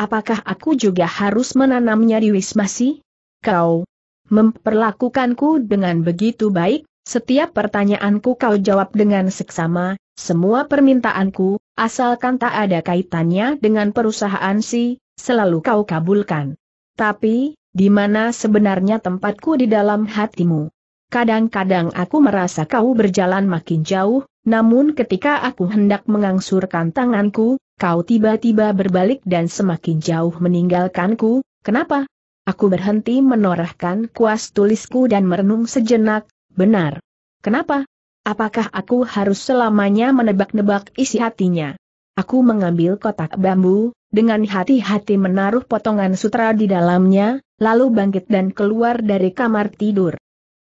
Apakah aku juga harus menanamnya di Wismasi? Kau, memperlakukanku dengan begitu baik, setiap pertanyaanku kau jawab dengan seksama, semua permintaanku, asalkan tak ada kaitannya dengan perusahaan si, selalu kau kabulkan. Tapi, di mana sebenarnya tempatku di dalam hatimu? Kadang-kadang aku merasa kau berjalan makin jauh, namun ketika aku hendak mengangsurkan tanganku, kau tiba-tiba berbalik dan semakin jauh meninggalkanku, kenapa? Aku berhenti menorehkan kuas tulisku dan merenung sejenak, benar. Kenapa? Apakah aku harus selamanya menebak-nebak isi hatinya? Aku mengambil kotak bambu, dengan hati-hati menaruh potongan sutra di dalamnya, lalu bangkit dan keluar dari kamar tidur.